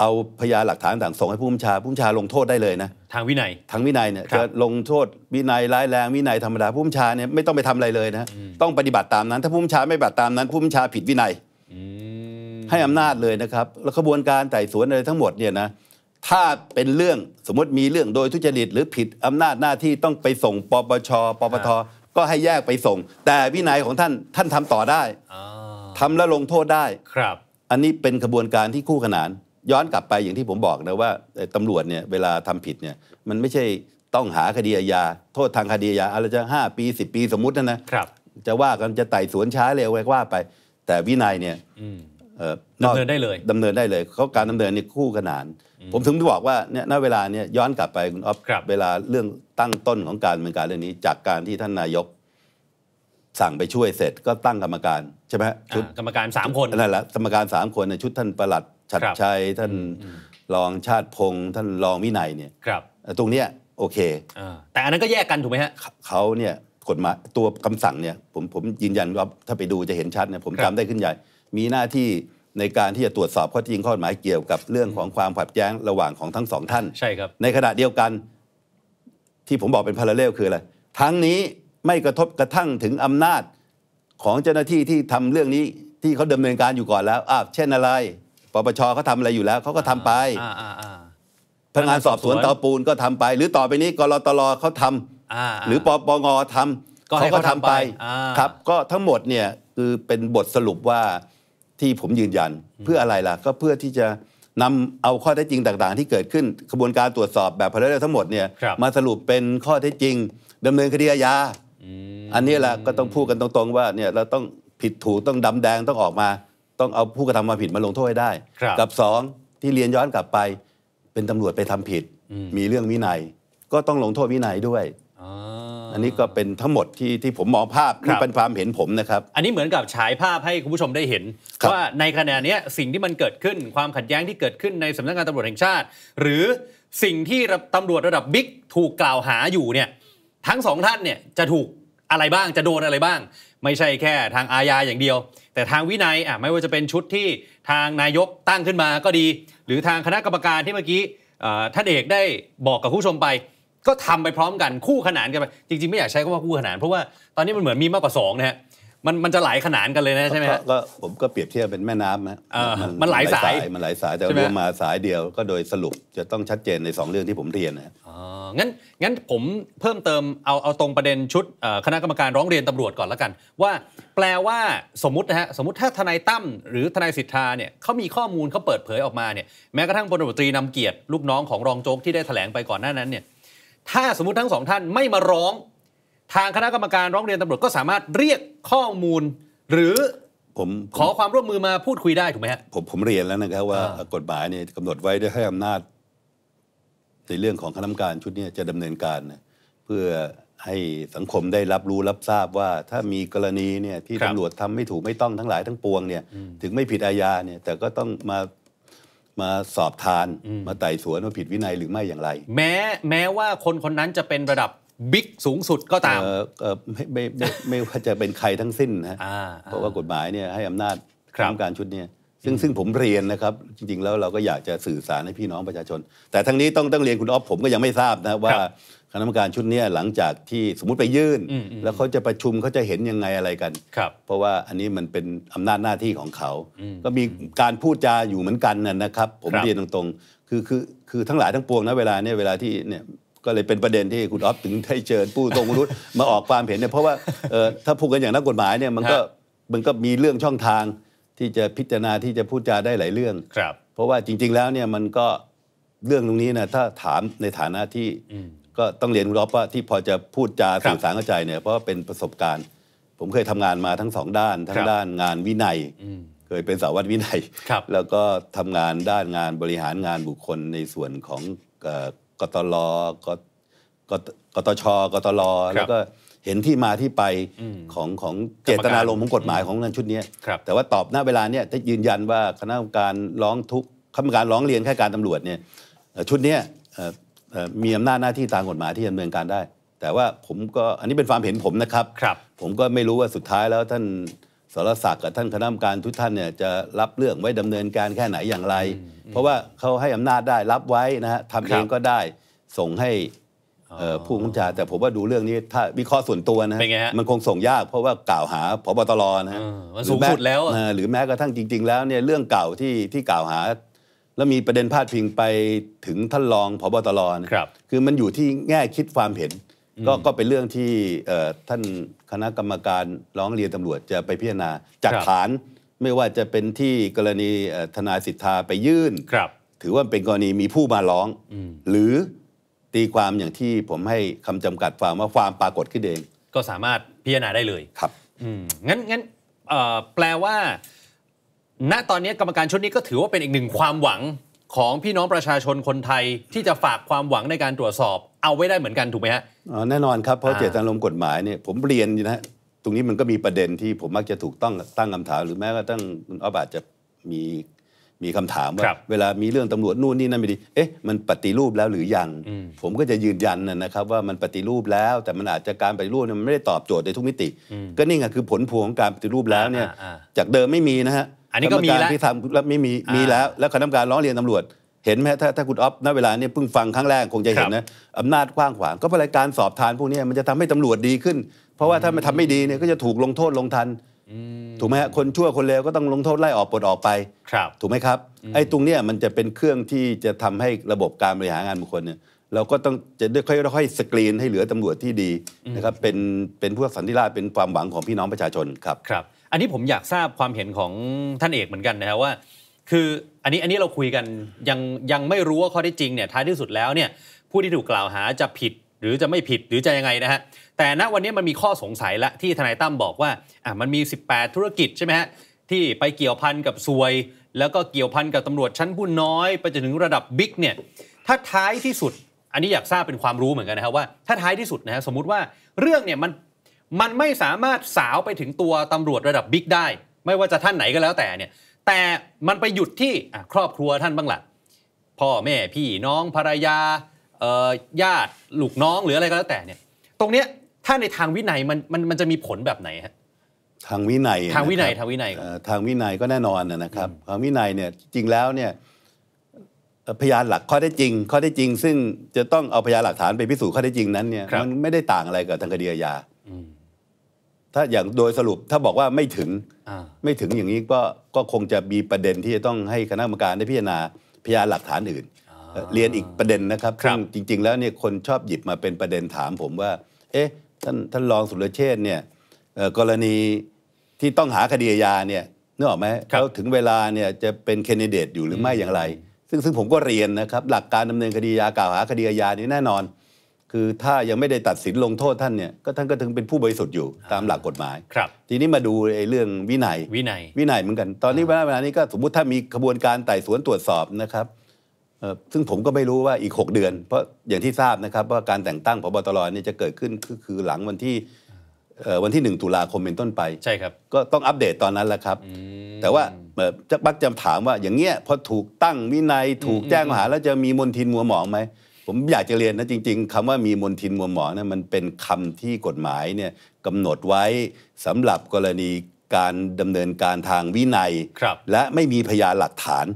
เอาพยานหลักฐานต่างส่งให้ผู้บัญชาผู้บัญชาลงโทษได้เลยนะทางวินัยทางวินัยเนี่ยจะลงโทษ วินัยร้ายแรงวินัยธรรมดาผู้บัญชาเนี่ยไม่ต้องไปทำอะไรเลยนะต้องปฏิบัติตามนั้น ถ้าผู้บัญชาไม่ปฏิบัติตามนั้นผู้บัญชาผิดวินัยให้อำนาจเลยนะครับ แล้วขบวนการไต่สวนอะไรทั้งหมดเนี่ยนะ ถ้าเป็นเรื่องสมมติมีเรื่องโดยทุจริตหรือผิดอำนาจหน้าที่ต้องไปส่งปปชปปทก็ให้แยกไปส่ง แต่วินัยของท่านท่านทำต่อได้ทำแล้วลงโทษได้ครับ อันนี้เป็นขบวนการที่คู่ขนาน ย้อนกลับไปอย่างที่ผมบอกนะว่าตำรวจเนี่ยเวลาทำผิดเนี่ย มันไม่ใช่ต้องหาคดีอาญาโทษทางคดีอาญาอะไรจะ5ปี10ปีสมมตินะนะจะว่ากันจะไต่สวนช้าเร็วไว้ว่าไป แต่วินัยเนี่ยดำเนินได้เลยดำเนินได้เลยเขาการดำเนินนี่คู่ขนาน ผมถึงบอกว่าเนี่ยณเวลาเนี่ยย้อนกลับไปคุณอ๊อฟเวลาเรื่องตั้งต้นของการเมืองการเรื่องนี้ จากการที่ท่านนายกสั่งไปช่วยเสร็จ ก็ตั้งกรรมการใช่ไหมชุดกรรมการสามคนนั่นแหละกรรมการสามคนในชุดท่านประหลัดชัดชัยท่านรองชาติพงศ์ท่านรองวินัยเนี่ยตรงเนี้ยโอเคแต่อันนั้นก็แยกกันถูกไหมฮะเขาเนี่ยกฎหมายตัวคำสั่งเนี่ยผมผมยืนยันว่าถ้าไปดูจะเห็นชัดเนี่ยผมจำได้ขึ้นใหญ่มีหน้าที่ในการที่จะตรวจสอบข้อจริงข้อหมายเกี่ยวกับเรื่องของความขัดแย้งระหว่างของทั้งสองท่าน ใช่ครับ ในขณะเดียวกัน ที่ผมบอกเป็นพาราเลลคืออะไรทั้งนี้ไม่กระทบกระทั่งถึงอำนาจของเจ้าหน้าที่ที่ทำเรื่องนี้ที่เขาดำเนินการอยู่ก่อนแล้วอ้าวเช่นอะไรปปชเขาทาอะไรอยู่แล้วเขาก็ทำไปพนักงานสอบสวนตาปูนก็ทำไป หรือต่อไปนี้กรตลเขาทำหรือปปงทำเขาก็ทำไปครับ ก็ทั้งหมดเนี่ยคือเป็นบทสรุปว่าที่ผมยืนยันเพื่ออะไรล่ะ ก็เพื่อที่จะนำเอาข้อเท็จจริงต่าง ๆ ที่เกิดขึ้นกระบวนการตรวจสอบแบบพาราเรลทั้งหมดเนี่ยมาสรุปเป็นข้อเท็จจริง ดำเนินคดีอาญาอันนี้แหละก็ต้องพูดกันตรงๆว่าเนี่ยเราต้องผิดถูกต้องดำแดงต้องออกมา ต้องเอาผู้กระทำมาผิดมาลงโทษให้ได้กับสองที่เรียนย้อนกลับไปเป็นตำรวจไปทำผิดมีเรื่องวินัย ก็ต้องลงโทษวินัยด้วยอันนี้ก็เป็นทั้งหมดที่ที่ผมมองภาพที่เป็นความเห็นผมนะครับอันนี้เหมือนกับฉายภาพให้คุณผู้ชมได้เห็นว่าในขณะนี้สิ่งที่มันเกิดขึ้นความขัดแย้งที่เกิดขึ้นในสำนักงานตำรวจแห่งชาติ หรือสิ่งที่ตำรวจระดับบิ๊กถูกกล่าวหาอยู่เนี่ยทั้งสองท่านเนี่ยจะถูกอะไรบ้างจะโดนอะไรบ้าง ไม่ใช่แค่ทางอาญาอย่างเดียว แต่ทางวินัยอ่ะไม่ว่าจะเป็นชุดที่ทางนายกตั้งขึ้นมาก็ดี หรือทางคณะกรรมการที่เมื่อกี้ท่านเอกได้บอกกับผู้ชมไปก็ทำไปพร้อมกันคู่ขนานกันไปจริงๆไม่อยากใช้คำว่าคู่ขนานเพราะว่าตอนนี้มันเหมือนมีมากกว่าสองนะฮะมันมันจะไหลขนานกันเลยนะใช่ไหมก็ผมก็เปรียบเทียบเป็นแม่น้ำนะมันหลายสายมันหลายสายแต่รวมมาสายเดียวก็โดยสรุปจะต้องชัดเจนใน2เรื่องที่ผมเรียนนะอ๋องั้นงั้นผมเพิ่มเติมเอาเอาตรงประเด็นชุดคณะกรรมการร้องเรียนตำรวจก่อนแล้วกัน ว่า แปลว่าสมมตินะฮะสมมติถ้าทนายตั้มหรือทนายสิทธาเนี่ยเขามีข้อมูลเขาเปิดเผยออกมาเนี่ยแม้กระทั่งพลตรีนำเกียรติลูกน้องของรองโจ๊กที่ได้แถลงไปก่อนหน้านั้นเนี่ยถ้าสมมติทั้งสองท่านไม่มาร้องทางคณะกรรมการร้องเรียนตำรวจก็สามารถเรียกข้อมูล หรือผมขอความร่วมมือมาพูดคุยได้ ถูกไหมฮะ ผมผมเรียนแล้วนะครับ ว่ากฎหมายเนี่ยกำหนดไว้ได้ให้อำนาจ ในเรื่องของคณะกรรมการชุดนี้จะดำเนินการ เพื่อให้สังคมได้รับรู้รับทราบว่าถ้ามีกรณีเนี่ยที่ตำรวจทำไม่ถูกไม่ต้องทั้งหลายทั้งปวงเนี่ย ถึงไม่ผิดอาญาเนี่ยแต่ก็ต้องมามาสอบทานมาไต่สวนว่าผิดวินัยหรือไม่อย่างไร แม้แม้ว่าคนคนนั้นจะเป็นระดับบิ๊ก สูงสุดก็ตามไม่ไม่ไม่ว่าจะเป็นใครทั้งสิ้นนะเพราะว่ากฎหมายเนี่ยให้อำนาจคามการชุดนี้ซึ่งซึ่งผมเรียนนะครับ จริงๆ แล้วเราก็อยากจะสื่อสารให้พี่น้องประชาชน แต่ทั้งนี้ต้องต้องเรียนคุณอ๊อฟผมก็ยังไม่ทราบนะว่าคณะกรรมการชุดนี้หลังจากที่สมมติไปยื่น แล้วเขาจะประชุมเขาจะเห็นยังไงอะไรกันเพราะว่าอันนี้มันเป็นอำนาจหน้าที่ของเขาก็มีการพูดจาอยู่เหมือนกันนะครับ ผมเรียนตรงๆคือคือคือทั้งหลายทั้งปวงนะเวลาเนี่ยเวลาที่เนี่ยก็เลยเป็นประเด็นที่คุณอ๊อฟถึงได้เชิญผู้ตรงรู้มาออกความเห็นเนี่ยเพราะว่าถ้าพูดกันอย่างนักกฎหมายเนี่ยมันก็มันก็มีเรื่องช่องทางที่จะพิจารณาที่จะพูดจาได้หลายเรื่องครับเพราะว่าจริง ๆแล้วเนี่ยมันก็เรื่องตรงนี้นะถ้าถามในฐานะที่ก็ต้องเรียนคุณรอบว่าที่พอจะพูดจาสื่อสารเข้าใจเนี่ยเพราะเป็นประสบการณ์ ผมเคยทำงานมาทั้งสองด้าน ทั้งด้านงานวินัยเคยเป็นสาวัดวินัยแล้วก็ทำงานด้านงานบริหารงานบุคคลในส่วนของกตลกกตช กตลแล้วก็เห็นที่มาที่ไปของของเจตนารมณ์ของกฎหมายของงานชุดนี้ แต่ว่าตอบหน้าเวลาเนี่ยจะยืนยันว่าคณะกรรมการร้องทุกคณะกรรมการร้องเรียนแค่การตำรวจเนี่ยชุดนี้มีอำนาจหน้าที่ตามกฎหมายที่ดำเนินการได้ แต่ว่าผมก็อันนี้เป็นความเห็นผมนะครับรบผมก็ไม่รู้ว่าสุดท้ายแล้วท่าน สรศักดิ์กับท่านคณะกรรมการทุกท่านเนี่ยจะรับเรื่องไว้ดำเนินการแค่ไหนอย่างไร เพราะว่าเขาให้อำนาจได้รับไว้นะฮะทำเองก็ได้ ส่งให้ผู้กัญชาแต่ผมว่าดูเรื่องนี้ถ้าวิเคราะห์ส่วนตัวนะมันคงส่งยากเพราะว่ากล่าวหาพบตรนะฮะสูงสุดแล้ว หรือแม้กระทั่งจริง ๆแล้วเนี่ยเรื่องเก่าที่ที่กล่าวหาแล้วมีประเด็นพาดพิงไปถึงท่านรองพบตรนะครับ คือมันอยู่ที่แง่คิดความเห็น ก็ก็เป็นเรื่องที่ท่านคณะกรรมการร้องเรียนตำรวจจะไปพิจารณา จากฐาน ไม่ว่าจะเป็นที่กรณีทนายสิทธาไปยื่น ครับ ถือว่าเป็นกรณีมีผู้มาร้อง หรือ ตีความอย่างที่ผมให้คำจำกัดความว่าความปรากฏขึ้นเอง ก็สามารถพิจารณาได้เลย ครับงั้นงั้นแปลว่าณตอนนี้กรรมการชุดนี้ก็ถือว่าเป็นอีกหนึ่งความหวังของพี่น้องประชาชนคนไทย ที่จะฝากความหวังในการตรวจสอบ เอาไว้ได้เหมือนกันถูกไหมฮะแน่นอนครับเพราะเจตนารมณ์กฎหมายเนี่ยผมเรียนนะฮะตรงนี้มันก็มีประเด็นที่ผมมักจะถูกต้องตั้งคำถามหรือแม้กระทั่งคุณออบาจจะมีมีคำถามว่าเวลามีเรื่องตำรวจนู่นนี่นั่นไม่ดี เอ๊ะมันปฏิรูปแล้วหรือยังผมก็จะยืนยันนะครับ ว่ามันปฏิรูปแล้วแต่มันอาจจะการปฏิรูปมันไม่ได้ตอบโจทย์ในทุกมิติ ก็นี่ไงคือผลพวงของการปฏิรูปแล้วเนี่ย จากเดิมไม่มีนะฮะันนี้ก็มีแล้วที่ทำแล้วไม่มีมีแล้วแล้วคณะกรรมการร้องเรียนตำรวจเห็นไหมถ้าถ้าคุณอ๊อฟณเวลาเนี่ยเพิ่งฟังครั้งแรกคงจะเห็นนะอำนาจกว้างขวางก็เป็นรายการสอบทานพวกนี้มันจะทำให้ตำรวจดีขึ้น เพราะว่าถ้ามันทำไม่ดีเนี่ยก็จะถูกลงโทษลงทันถูกไหมฮะคนชั่วคนเลวก็ต้องลงโทษไล่ออกปลดออกไปครับ ถูกไหมครับไอ้ตรงเนี้ยมันจะเป็นเครื่องที่จะทำให้ระบบการบริหารงานบุคคลเนี่ยเราก็ต้องจะ่อยค่อยๆสกรีนให้เหลือตำรวจที่ดีนะครับเป็นเป็นพวกสันติราชเป็นความหวังของพี่น้องประชาชนครับครับอันนี้ผมอยากทราบความเห็นของท่านเอกเหมือนกันนะครับว่า คืออันนี้อันนี้เราคุยกันยังยังไม่รู้ว่าข้อที่จริงเนี่ยท้ายที่สุดแล้วเนี่ยผู้ที่ถูกกล่าวหาจะผิดหรือจะไม่ผิดหรือจะยังไงนะฮะแต่ณวันนี้มันมีข้อสงสัยละที่ทนายตั้มบอกว่าอ่ะมันมี 18 ธุรกิจใช่ไหมฮะที่ไปเกี่ยวพันกับซวย แล้วก็เกี่ยวพันกับตำรวจชั้นผู้น้อย ไปจนถึงระดับบิ๊กเนี่ยถ้าท้ายที่สุด อันนี้อยากทราบเป็นความรู้เหมือนกันนะครับว่าถ้าท้ายที่สุดนะฮะสมมติว่าเรื่องเนี่ยมันมันไม่สามารถสาวไปถึงตัวตำรวจระดับบิ๊กได้ ไม่ว่าจะท่านไหนก็แล้วแต่เนี่ย แต่มันไปหยุดที่ครอบครัวท่านบ้างละ่ะพ่อแม่ พี่น้องภรรยาญาติลูกน้องหรืออะไรก็แล้วแต่เนี่ย ตรงเนี้ยถ้าในทางวินัยมันมันมันจะมีผลแบบไหนฮะทางวินัยทางวินัย ทางวินัยทางวินัยก็แน่นอนนะครับ ทางวินัยเนี่ยจริงแล้วเนี่ยพยานหลักข้อได้จริงข้อได้จริงซึ่งจะต้องเอาพยานหลักฐานไปพิสูจน์ข้อได้จริงนั้นเนี่ยมันไม่ได้ต่างอะไรกับทางคดีอาญาถ้าอย่างโดยสรุปถ้าบอกว่าไม่ถึงไม่ถึงอย่างนี้ก็ก็คงจะมีประเด็นที่จะต้องให้คณะกรรมการได้พิจารณาพยานหลักฐานอื่น เรียนอีกประเด็นนะครับซึ่งจริงๆแล้วเนี่ยคนชอบหยิบมาเป็นประเด็นถามผมว่าเอ๊ะท่านท่านรองสุรเชษเนี่ยกรณีที่ต้องหาคดีอาเนี่ยนึกออกไหมแล้วถึงเวลาเนี่ยจะเป็นแคนเดตอยู่หรือไม่อย่างไร ซึ่งซึ่งผมก็เรียนนะครับหลักการดำเนินคดียากล่าวหาคดียาานี่แน่นอนคือถ้ายังไม่ได้ตัดสินลงโทษท่านเนี่ยก็ท่านก็ถึงเป็นผู้บริสุทธิ์อยู่ตามหลักกฎหมาย ครับ ทีนี้มาดูไอ้เรื่องวินัยวินัยวินัยเหมือนกัน ตอนนี้เวลานี้ก็สมมติถ้ามีขบวนการไต่สวนตรวจสอบนะครับซึ่งผมก็ไม่รู้ว่าอีก 6 เดือน เพราะอย่างที่ทราบนะครับว่าการแต่งตั้งพบตรเนี่ยจะเกิดขึ้นก็คือหลังวันที่วันที่ 1 ตุลาคมเป็นต้นไป ใช่ครับ ก็ต้องอัปเดตตอนนั้นแหละครับแต่ว่าจะบักจะถามว่าอย่างเงี้ยพอถูกตั้งวินัยถูกแจ้งข้อหาแล้วจะมีมนทินมัวหมองไหมผมอยากจะเรียนนะจริง ๆ คำว่ามีมนทินมัวหมองนะมันเป็นคำที่กฎหมายเนี่ยกำหนดไว้สำหรับกรณีการดำเนินการทางวินัยและไม่มีพยานหลักฐาน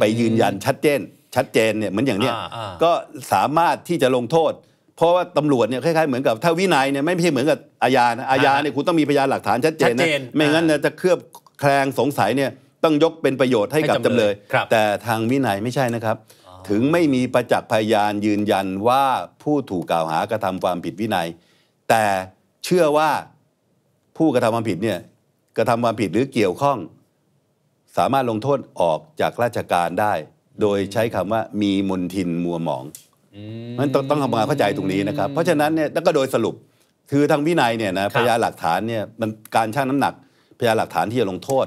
ไปยืนยันชัดเจน ชัดเจนเนี่ยเหมือนอย่างเนี้ยก็สามารถที่จะลงโทษ เพราะว่าตำรวจเนี่ยคล้ายๆเหมือนกับ ถ้าวินัยเนี่ยไม่ใช่เหมือนกับอาญานะอาญาเนี่ยคุณต้องมีพยานหลักฐานชัดเจนนะไม่งั้นจะเคลือบแคลงสงสัยเนี่ยต้องยกเป็นประโยชน์ให้กับจำเลยแต่ทางวินัยไม่ใช่นะครับถึงไม่มีประจักษ์พยานยืนยันว่าผู้ถูกกล่าวหากระทำความผิดวินัย แต่เชื่อว่าผู้กระทำความผิดเนี่ยกระทำความผิดหรือเกี่ยวข้อง สามารถลงโทษออกจากราชการได้ โดยใช้คำว่ามีมนทินมัวหมองมันต้องต้องทำความเข้าใจตรงนี้นะครับ เพราะฉะนั้นเนี่ยแล้วก็โดยสรุปคือทางวินัยเนี่ยนะพยานหลักฐานเนี่ยมันการชั่งน้ำหนัก พยานหลักฐานที่จะลงโทษ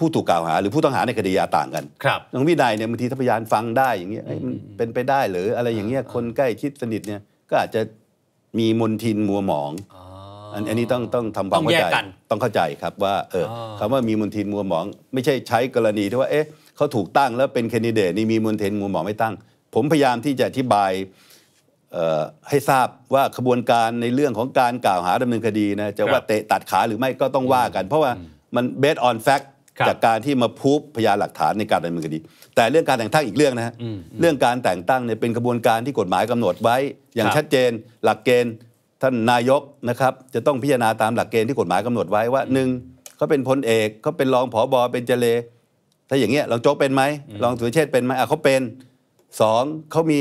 ผู้ถูกกล่าวหาหรือผู้ต้องหาในคดียาต่างกัน ครับทางวินัยเนี่ยบางทีท้าพยานฟังได้อย่างเงี้ยมันเป็นไปได้หรือ อะไรอย่างเงี้ย คนใกล้ชิดสนิทเนี่ย ก็อาจจะมีมนทินมัวหมองอันนี้ต้องต้องทำความเข้าใจต้องเข้าใจครับว่า เออคำว่ามีมนทินมัวหมอง ไม่ใช่ใช้กรณีที่ว่า เอ๊ะเขาถูกตั้งแล้วเป็นแคนดิเดตนี่มีมนทินมัวหมองไม่ตั้ง ผมพยายามที่จะอธิบายให้ทราบว่าขบวนการในเรื่องของการกล่าวหาดำเนินคดีนะ จะว่าเตะตัดขาหรือไม่ก็ต้องว่ากัน เพราะว่ามัน based on fact จากการที่มาพูบพยานหลักฐานในการดำเนินคดี แต่เรื่องการแต่งตั้งอีกเรื่องนะฮะเรื่องการแต่งตั้งเนี่ยเป็นกระบวนการที่กฎหมายกำหนดไว้ อย่างชัดเจนหลักเกณฑ์ท่านนายกนะครับ จะต้องพิจารณาตามหลักเกณฑ์ที่กฎหมายกำหนดไว้ว่าหนึ่งเขาเป็นพลเอกเขาเป็นรองผอบอเป็นเจเลถ้าอย่างเงี้ยรองโจ๊กเป็นไหมรองสุรเชษเป็นไหมอ่ะเขาเป็นสองเขามี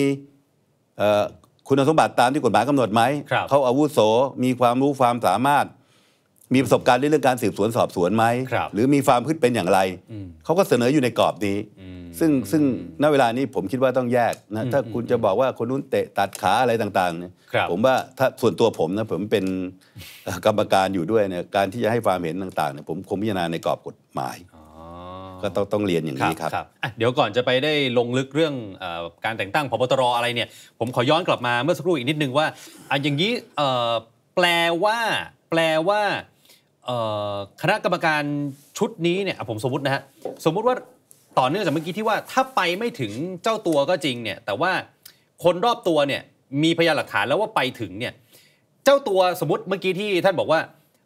คุณสมบัติตามที่กฎหมายกำหนดไหมเขาอาวุโสมีความรู้ความสามารถมีประสบการณ์เรื่องการสืบสวนสอบสวนไหมรหรือมีความพืชเป็นอย่างไร เขาก็เสนออยู่ในกรอบนี้ ซึ่ง ซึ่ง ณ เวลานี้ผมคิดว่าต้องแยกนะ ถ้าคุณจะบอกว่าคนนู้นเตะตัดขาอะไรต่างๆเนี่ย ผมว่าถ้าส่วนตัวผมนะผมเป็นกรรมการอยู่ด้วยเนี่ย การที่จะให้ความเห็นต่างๆเนี่ยผมคงพิจารณาในกรอบกฎหมาย ก็ต้องต้องเรียนอย่างนี้ครับรบเดี๋ยวก่อนจะไปได้ลงลึกเรื่องอการแต่งตั้งพบตรอะไรเนี่ย ผมขอย้อนกลับมาเมื่อสักครู่อีกนิดนึงว่าออย่างนี้แปลว่าแปลว่าคณะกรรมการชุดนี้เนี่ยผมสมมตินะฮะสมมุติว่าต่อเนื่องจากเมื่อกี้ที่ว่าถ้าไปไม่ถึงเจ้าตัวก็จริงเนี่ยแต่ว่าคนรอบตัวเนี่ยมีพยานหลักฐานแล้วว่าไปถึงเนี่ยเจ้าตัวสมมติเมื่อกี้ที่ท่านบอกว่า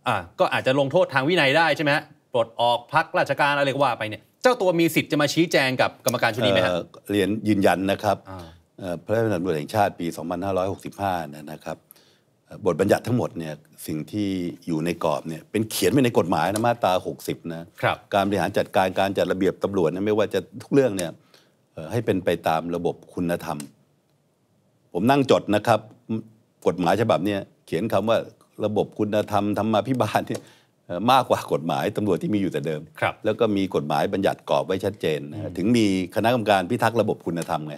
อ่าก็อาจจะลงโทษทางวินัยได้ใช่ไหมฮะปลดออกพักราชการอะไรก็ว่าไปเนี่ยเจ้าตัวมีสิทธิ์จะมาชี้แจงกับกรรมการชุดนี้ไหมครับเรียนยืนยันนะครับพระราชบัญญัติตำรวจแห่งชาติปี 2565นะครับบทบัญญัติทั้งหมดเนี่ยสิ่งที่อยู่ในกรอบเนี่ยเป็นเขียนไว้ในกฎหมายนะมาตรา60 นะครับ การบริหารจัดการการจัดระเบียบตำรวจนะไม่ว่าจะทุกเรื่องเนี่ยให้เป็นไปตามระบบคุณธรรม ผมนั่งจดนะครับ กฎหมายฉบับเนี่ยเขียนคำว่าระบบคุณธรรมธรรมาพิบาลที่มากกว่ากฎหมายตำรวจที่มีอยู่แต่เดิมแล้วก็มีกฎหมายบัญญัติกรอบไว้ชัดเจนถึงมีคณะกรรมการพิทักษ์ระบบคุณธรรมไง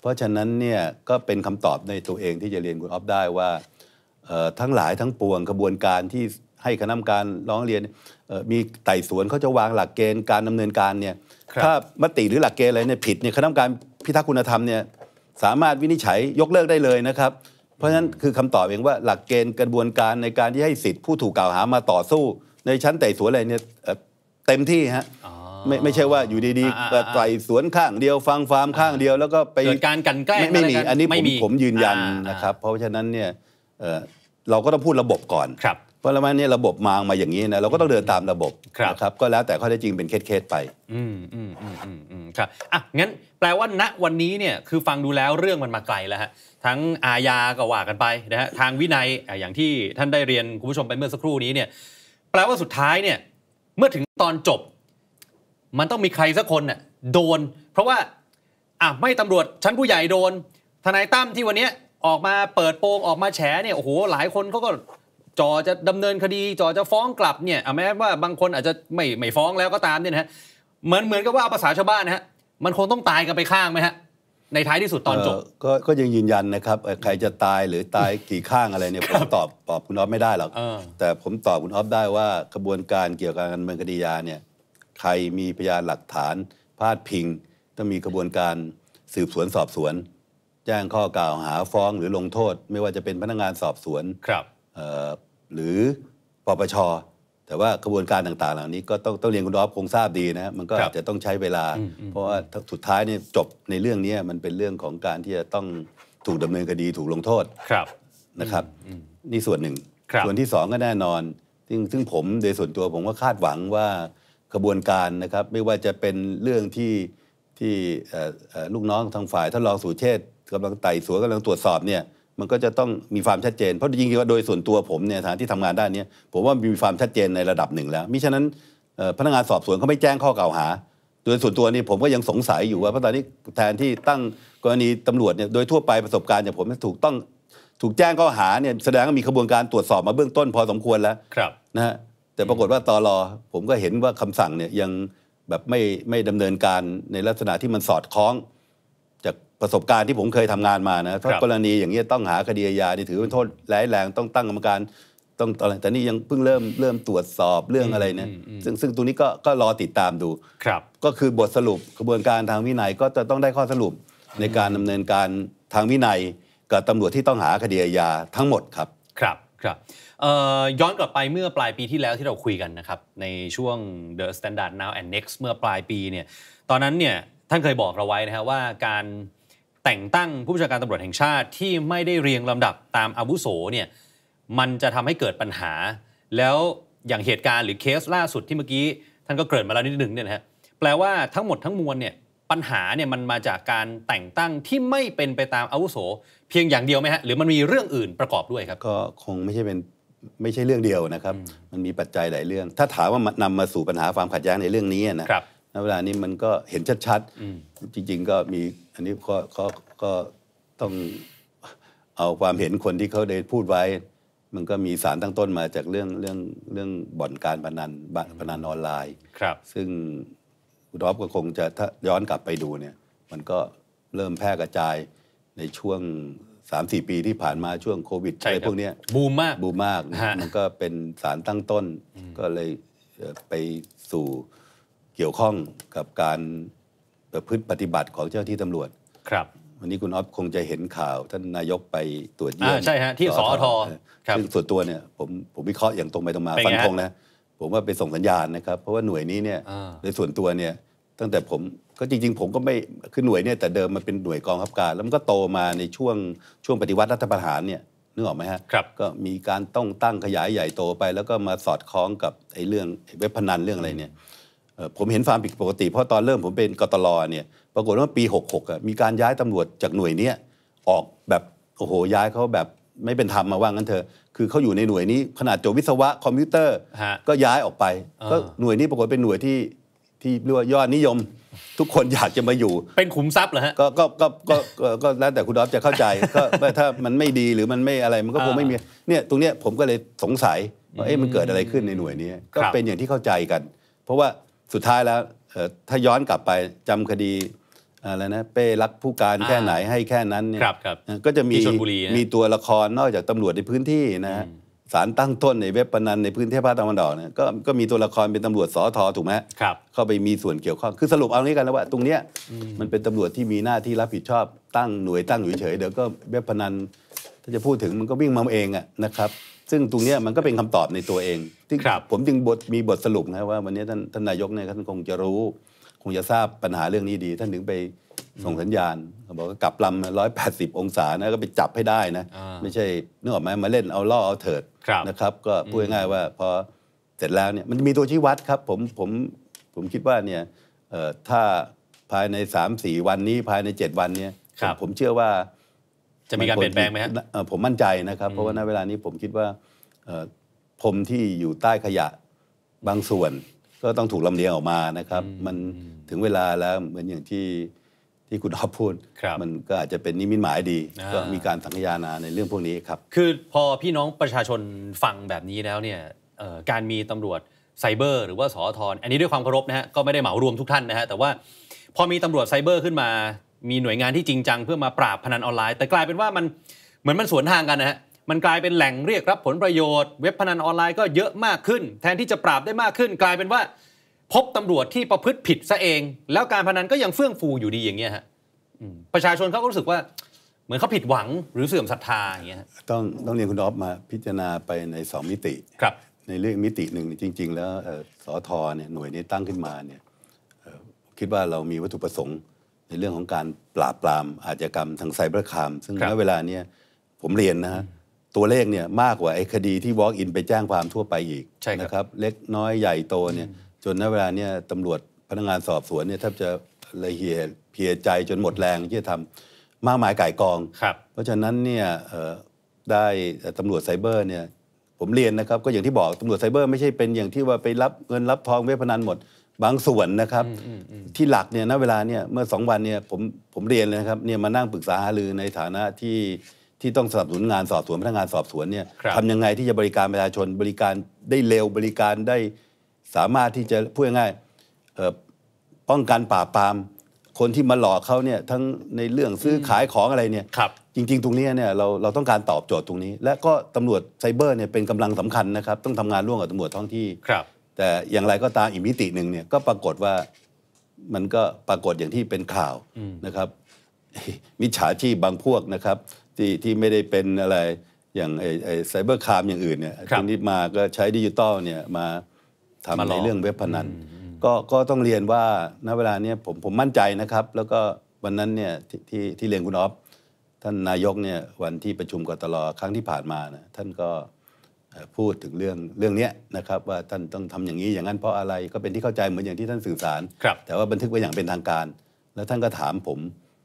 เพราะฉะนั้นเนี่ยก็เป็นคำตอบในตัวเองที่จะเรียนคุณออฟได้ว่าทั้งหลายทั้งปวงกระบวนการที่ให้คณะกรรมการร้องเรียนมีไต่สวนเขาจะวางหลักเกณฑ์การดำเนินการเนี่ยถ้ามติหรือหลักเกณฑ์อะไรเนี่ยผิดเนี่ยคณะกรรมการพิทักษ์คุณธรรมเนี่ยสามารถวินิจฉัยยกเลิกได้เลยนะครับ เพราะฉะนั้นคือคำตอบเองว่า หลักเกณฑ์กระบวนการในการที่ให้สิทธิ์ผู้ถูกกล่าวหามาต่อสู้ ในชั้นไต่สวนอะไรเนี่ยเต็มที่ฮะไม่ไม่ใช่ว่าอยู่ดีๆ ไต่สวนข้างเดียว ฟังฟาร์มข้างเดียว แล้วก็ไปการกันแกล้งไม่มีอันนี้ผมผมยืนยันนะครับ เพราะฉะนั้นเนี่ยเราก็ต้องพูดระบบก่อน เพราะละมันเนี่ยระบบมางมาอย่างนี้นะเราก็ต้องเดินตามระบบนะครับ ก็แล้วแต่ข้อเท็จจริงเป็นเคสๆไป อืมอืมอืมอืมอืมครับอ่ะงั้นแปลว่าณวันนี้เนี่ยคือฟังดูแล้วเรื่องมันมาไกลแล้วฮะทั้งอาญาก็ว่ากันไปนะฮะทางวินัยอย่างที่ท่านได้เรียนคุณผู้ชมไปเมื่อสักครู่นี้เนี่ย แปลว่าสุดท้ายเนี่ยเมื่อถึงตอนจบ มันต้องมีใครสักคนน่ะโดน เพราะว่าอ่ะไม่ตำรวจชั้นผู้ใหญ่โดนทนายตั้มที่วันนี้ออกมาเปิดโปงออกมาแฉเนี่ยโอ้โห หลายคนเขาก็จอจะดำเนินคดี จอจะฟ้องกลับเนี่ยแม้ว่าบางคนอาจจะไม่ไม่ฟ้องแล้วก็ตามเนี่ยนะฮะเหมือนเหมือนกับว่าภาษาชาวบ้านนะฮะมันคงต้องตายกันไปข้างไหมฮะ ในท้ายที่สุดตอนจบก็ก็ยังยืนยันนะครับใครจะตายหรือตายกี่ข้างอะไรเนี่ยผมตอบตอบคุณอ๊อฟไม่ได้หรอกแต่ผมตอบคุณอ๊อฟได้ว่ากระบวนการเกี่ยวกับการดำเนินคดียาเนี่ย ใครมีพยานหลักฐานพาดพิง ต้องมีกระบวนการสืบสวนสอบสวนแจ้งข้อกล่าวหาฟ้องหรือลงโทษ ไม่ว่าจะเป็นพนักงานสอบสวนครับหรือปปชแต่ว่ากระบวนการต่างๆเหล่านี้ก็ต้องต้องเรียนคุณดอฟคงทราบดีนะมันก็อาจจะต้องใช้เวลา เพราะว่าสุดท้ายเนี่ยจบในเรื่องนี้มันเป็นเรื่องของการที่จะต้องถูกดำเนินคดีถูกลงโทษครับนะครับนี่ส่วนหนึ่งส่วนที่สองก็แน่นอน ซึ่งซึ่งผมโดยส่วนตัวผมก็คาดหวังว่ากระบวนการนะครับไม่ว่าจะเป็นเรื่องที่ที่ลูกน้องทางฝ่ายท่านรองสุเชษกำลังไต่สวนกำลังตรวจสอบเนี่ยมันก็จะต้องมีความชัดเจนเพราะจริงๆว่าโดยส่วนตัวผมเนี่ยฐานที่ทำงานด้านนี้ผมว่ามีความชัดเจนในระดับหนึ่งแล้วมิฉะนั้นพนักงานสอบสวนเขาไม่แจ้งข้อกล่าวหา โดยส่วนตัวนี่ผมก็ยังสงสัยอยู่ว่าเพราะตอนนี้แทนที่ตั้งกรณีตำรวจเนี่ยโดยทั่วไปประสบการณ์อย่างผมถูกต้องถูกแจ้งข้อหาเนี่ยแสดงว่ามีกระบวนการตรวจสอบมาเบื้องต้นพอสมควรแล้วนะฮะแต่ปรากฏว่าตอรอผมก็เห็นว่าคำสั่งเนี่ยยังแบบไม่ไม่ดำเนินการในลักษณะที่มันสอดคล้องประสบการณ์ที่ผมเคยทำงานมานะถ้ากรณีอย่างนี้ต้องหาคดีอาญานี่ถือเป็นโทษร้ายแรงต้องตั้งกรรมการ ต้องอะไรแต่นี่ยังเพิ่งเริ่มเริ่มตรวจสอบเรื่องอะไรเนี่ย ซึ่งซึ่งตรงนี้ก็ก็รอติดตามดูครับ ก็คือบทสรุปกระบวนการทางวินัยก็จะต้องได้ข้อสรุปในการดำเนินการทางวินัยกับตำรวจที่ต้องหาคดีอาญาทั้งหมดครับ ครับ ครับ ย้อนกลับไปเมื่อปลายปีที่แล้วที่เราคุยกันนะครับ ในช่วง The Standard Now and Next เมื่อปลายปีเนี่ย ตอนนั้นเนี่ยท่านเคยบอกเราไว้นะับว่าการแต่งตั้งผู้บัญชาการตำรวจแห่งชาติ ที่ไม่ได้เรียงลำดับตามอาวุโสเนี่ยมันจะทำให้เกิดปัญหา แล้วอย่างเหตุการณ์หรือเคสล่าสุดที่เมื่อกี้ท่านก็เกริ่นมาแล้วนิดหนึ่งเนี่ยนะฮะแปลว่าทั้งหมดทั้งมวลเนี่ยปัญหาเนี่ยมันมาจากการแต่งตั้งที่ไม่เป็นไปตามอาวุโส เพียงอย่างเดียวไหมฮะหรือมันมีเรื่องอื่นประกอบด้วยครับก็คงไม่ใช่เป็นไม่ใช่เรื่องเดียวนะครับ มันมีปัจจัยหลายเรื่อง ถ้าถามว่านำมาสู่ปัญหาความขัดแย้งในเรื่องนี้นะครับณเวลานี้มันก็เห็นชัดๆ จริง ๆ ก็มี อันนี้ก็ก็ก็ต้องเอาความเห็นคนที่เขาได้พูดไว้ มันก็มีสารตั้งต้นมาจากเรื่องเรื่องเรื่องบ่อนการพนันพนัน ออนไลน์ ครับ ซึ่งดรอบก็คงจะถ้าย้อนกลับไปดูเนี่ยมันก็เริ่มแพร่กระจายในช่วงสามสี่ปีที่ผ่านมาช่วงโควิดอะไรพวกนี้บูมมาก บูมมาก มันก็เป็นสารตั้งต้นก็เลยไปสู่เกี่ยวข้องกับการประพฤติปฏิบัติของเจ้าที่ตำรวจครับ วันนี้คุณอ๊อฟคงจะเห็นข่าวท่านนายกไปตรวจเยี่ยมใช่ฮะที่สอทครับึ่งส่วนตัวเนี่ยผมผมวิเคราะห์อย่างตรงไปตรงมาฟันธงนะผมว่าไปส่งสัญญาณนะครับ เพราะว่าหน่วยนี้เนี่ยในส่วนตัวเนี่ย ตั้งแต่ผมก็จริง ๆ ผมก็ไม่คือหน่วยเนี่ยแต่เดิมมันเป็นหน่วยกองขับการ แล้วมันก็โตมาในช่วงช่วงปฏิวัติรัฐประหารเนี่ยนึกออกไหมฮะครับก็มีการต้องตั้งขยายใหญ่โตไป แล้วก็มาสอดคล้องกับไอ้เรื่องเว็บพนันเรื่องอะไรเนี่ยผมเห็นความผิดปกติเพราะตอนเริ่มผมเป็นกตลเนี่ย ปรากฏว่าปี66มีการย้ายตำรวจจากหน่วยนี้ออกแบบโอ้โหย้ายเขาแบบไม่เป็นธรรมมาว่างั้นเถอะคือเขาอยู่ในหน่วยนี้ ขนาดจบวิศวะคอมพิวเตอร์ ก็ย้ายออกไปก็หน่วยนี้ปรากฏเป็นหน่วยที่ที่เรียกว่ายอดนิยม ทุกคนอยากจะมาอยู่ เป็นขุมทรัพย์เหรอฮะก็ก็ก็ก็ก็แล้วแต่คุณดอฟจะเข้าใจก็ถ้ามันไม่ดีหรือมันไม่อะไรมันก็คงไม่มีเนี่ยตรงเนี้ยผมก็เลยสงสัยว่าเอ๊ะมันเกิดอะไรขึ้นในหน่วยนี้ก็เป็นอย่างที่เข้าใจกัน เพราะว่าสุดท้ายแล้วถ้าย้อนกลับไปจำคดีอะไรนะเป้รักผู้การแค่ไหนให้แค่นั้นเนี่ยก็จะมีมีตัวละครนอกจากตำรวจในพื้นที่นะฮะสารตั้งต้นในเว็บพนันในพื้นที่ภาคตะวันออกเนี่ยก็ก็มีตัวละครเป็นตำรวจสอทอถูกไหมครับเข้าไป มีส่วนเกี่ยวข้องคือสรุปเอางี้กันแล้วว่าตรงเนี้ยมันเป็นตำรวจที่มีหน้าที่รับผิดชอบ ตั้งหน่วยตั้งอยู่เฉยเดี๋ยวก็เว็บพนันถ้าจะพูดถึงมันก็วิ่งมาเองอะนะครับซึ่งตรงนี้มันก็เป็นคำตอบในตัวเองที่ผมจึงบทมีบทสรุปนะว่าวันนี้ท่านท่านนายกเนี่ยท่านคงจะรู้ คงจะทราบปัญหาเรื่องนี้ดีท่านถึงไปส่งสัญญาณเขาบอกกลับลำร้อยแปดสิบองศานะก็ไปจับให้ได้นะ ไม่ใช่ นึกออกไหมมาเล่นเอาล่อเอาเถิดนะครับ ก็พูดง่ายๆว่าพอเสร็จแล้วเนี่ยมันมีตัวชี้วัดครับ ผมผมผมคิดว่าเนี่ยถ้าภายใน 3-4 วันนี้ภายใน7วันเนี่ยผมเชื่อว่าจะมีการเปลี่ยนแปลงไหมครับผมมั่นใจนะครับ เพราะว่าในเวลานี้ผมคิดว่าผมที่อยู่ใต้ขยะบางส่วน ก็ต้องถูกลำเลียงออกมานะครับ มันถึงเวลาแล้วเหมือนอย่างที่ที่คุณอ๊อพูดมันก็อาจจะเป็นนิมิตหมายดี ก็มีการสังยานาในเรื่องพวกนี้ครับ คือพอพี่น้องประชาชนฟังแบบนี้แล้วเนี่ยการมีตำรวจไซเบอร์ หรือว่าสอทอนอันนี้ด้วยความเคารพนะฮะก็ไม่ได้เหมารวมทุกท่านนะฮะแต่ว่าพอมีตำรวจไซเบอร์ขึ้นมามีหน่วยงานที่จริงจังเพื่อมาปราบพนันออนไลน์แต่กลายเป็นว่ามันเหมือนมันสวนทางกันนะฮะมันกลายเป็นแหล่งเรียกรับผลประโยชน์เว็บพนันออนไลน์ก็เยอะมากขึ้น แทนที่จะปราบได้มากขึ้น กลายเป็นว่าพบตำรวจที่ประพฤติผิดซะเอง แล้วการพนันก็ยังเฟื่องฟูอยู่ดีอย่างเงี้ยฮะประชาชนเขาก็รู้สึกว่าเหมือนเขาผิดหวังหรือเสื่อมศรัทธาอย่างเงี้ยต้องต้องเรียนคุณออฟมาพิจารณาไปในสองมิติ ครับในเรื่องมิติหนึ่งจริง ๆ แล้วสอทอเนี่ยหน่วยนี้ตั้งขึ้นมาเนี่ยคิดว่าเรามีวัตถุประสงค์ในเรื่องของการปราบปรามอาชญากรรมทางไซเบอร์คาม ซึ่งณเวลาเนี้ยผมเรียนนะฮะตัวเลขเนี่ยมากกว่า ไอ้คดีที่ Walk in ไปแจ้งความทั่วไปอีกนะครับ เล็กน้อยใหญ่โตเนี่ยจนณเวลาเนี้ยตำรวจพนักงานสอบสวนเนี่ยแทบจะละเหียเพียใจจนหมดแรงที่จะทำมากมายก่ายกอง เพราะฉะนั้นเนี่ยได้ตำรวจไซเบอร์เนี่ยผมเรียนนะครับ ก็อย่างที่บอกตำรวจไซเบอร์ไม่ใช่เป็นอย่างที่ว่าไปรับเงินรับทองเว็บพนันหมดบางส่วนนะครับ ที่หลักเนี่ยณเวลาเนี่ยเมื่อสองวันเนี่ยผมผมเรียนเลยนะครับเนี่ยมานั่งปรึกษาหารือในฐานะที่ที่ต้องสนับสนุนงานสอบสวนพนักงานสอบสวนเนี่ยทำยังไงที่จะบริการประชาชน บริการได้เร็วบริการได้สามารถที่จะพูดง่ายป้องกันป่าปามคนที่มาหลอกเขาเนี่ยทั้งในเรื่องซื้อขายของอะไรเนี่ยรจริงๆ ตรงนี้เนี่ยเราเราต้องการตอบโจทย์ตรงนี้ และก็ตำรวจไซเบอร์เนี่ยเป็นกำลังสำคัญนะครับ ต้องทำงานร่วมกับตำรวจท้องที่แต่อย่างไรก็ตามอีกมิติหนึ่งเนี่ยก็ปรากฏว่ามันก็ปรากฏอย่างที่เป็นข่าวนะครับ มิจฉาชีพบางพวกนะครับที่ที่ไม่ได้เป็นอะไรอย่างไอ้ไซเบอร์คามอย่างอื่นเนี่ยทีนี้มาก็ใช้ดิจิตอลเนี่ยมาทำในเรื่องเว็บพนันก็ก็ต้องเรียนว่าณเวลาเนี้ยผมผมมั่นใจนะครับ แล้วก็วันนั้นเนี่ยที่ที่เรียนคุณอ๊อฟท่านนายกเนี่ยวันที่ประชุมกตลอครั้งที่ผ่านมานะท่านก็พูดถึงเรื่องเรื่องนี้นะครับว่าท่านต้องทำอย่างนี้อย่างนั้นเพราะอะไรก็เป็นที่เข้าใจเหมือนอย่างที่ท่านสื่อสารรแต่ว่าบันทึกไว้อย่างเป็นทางการ แล้วท่านก็ถามผม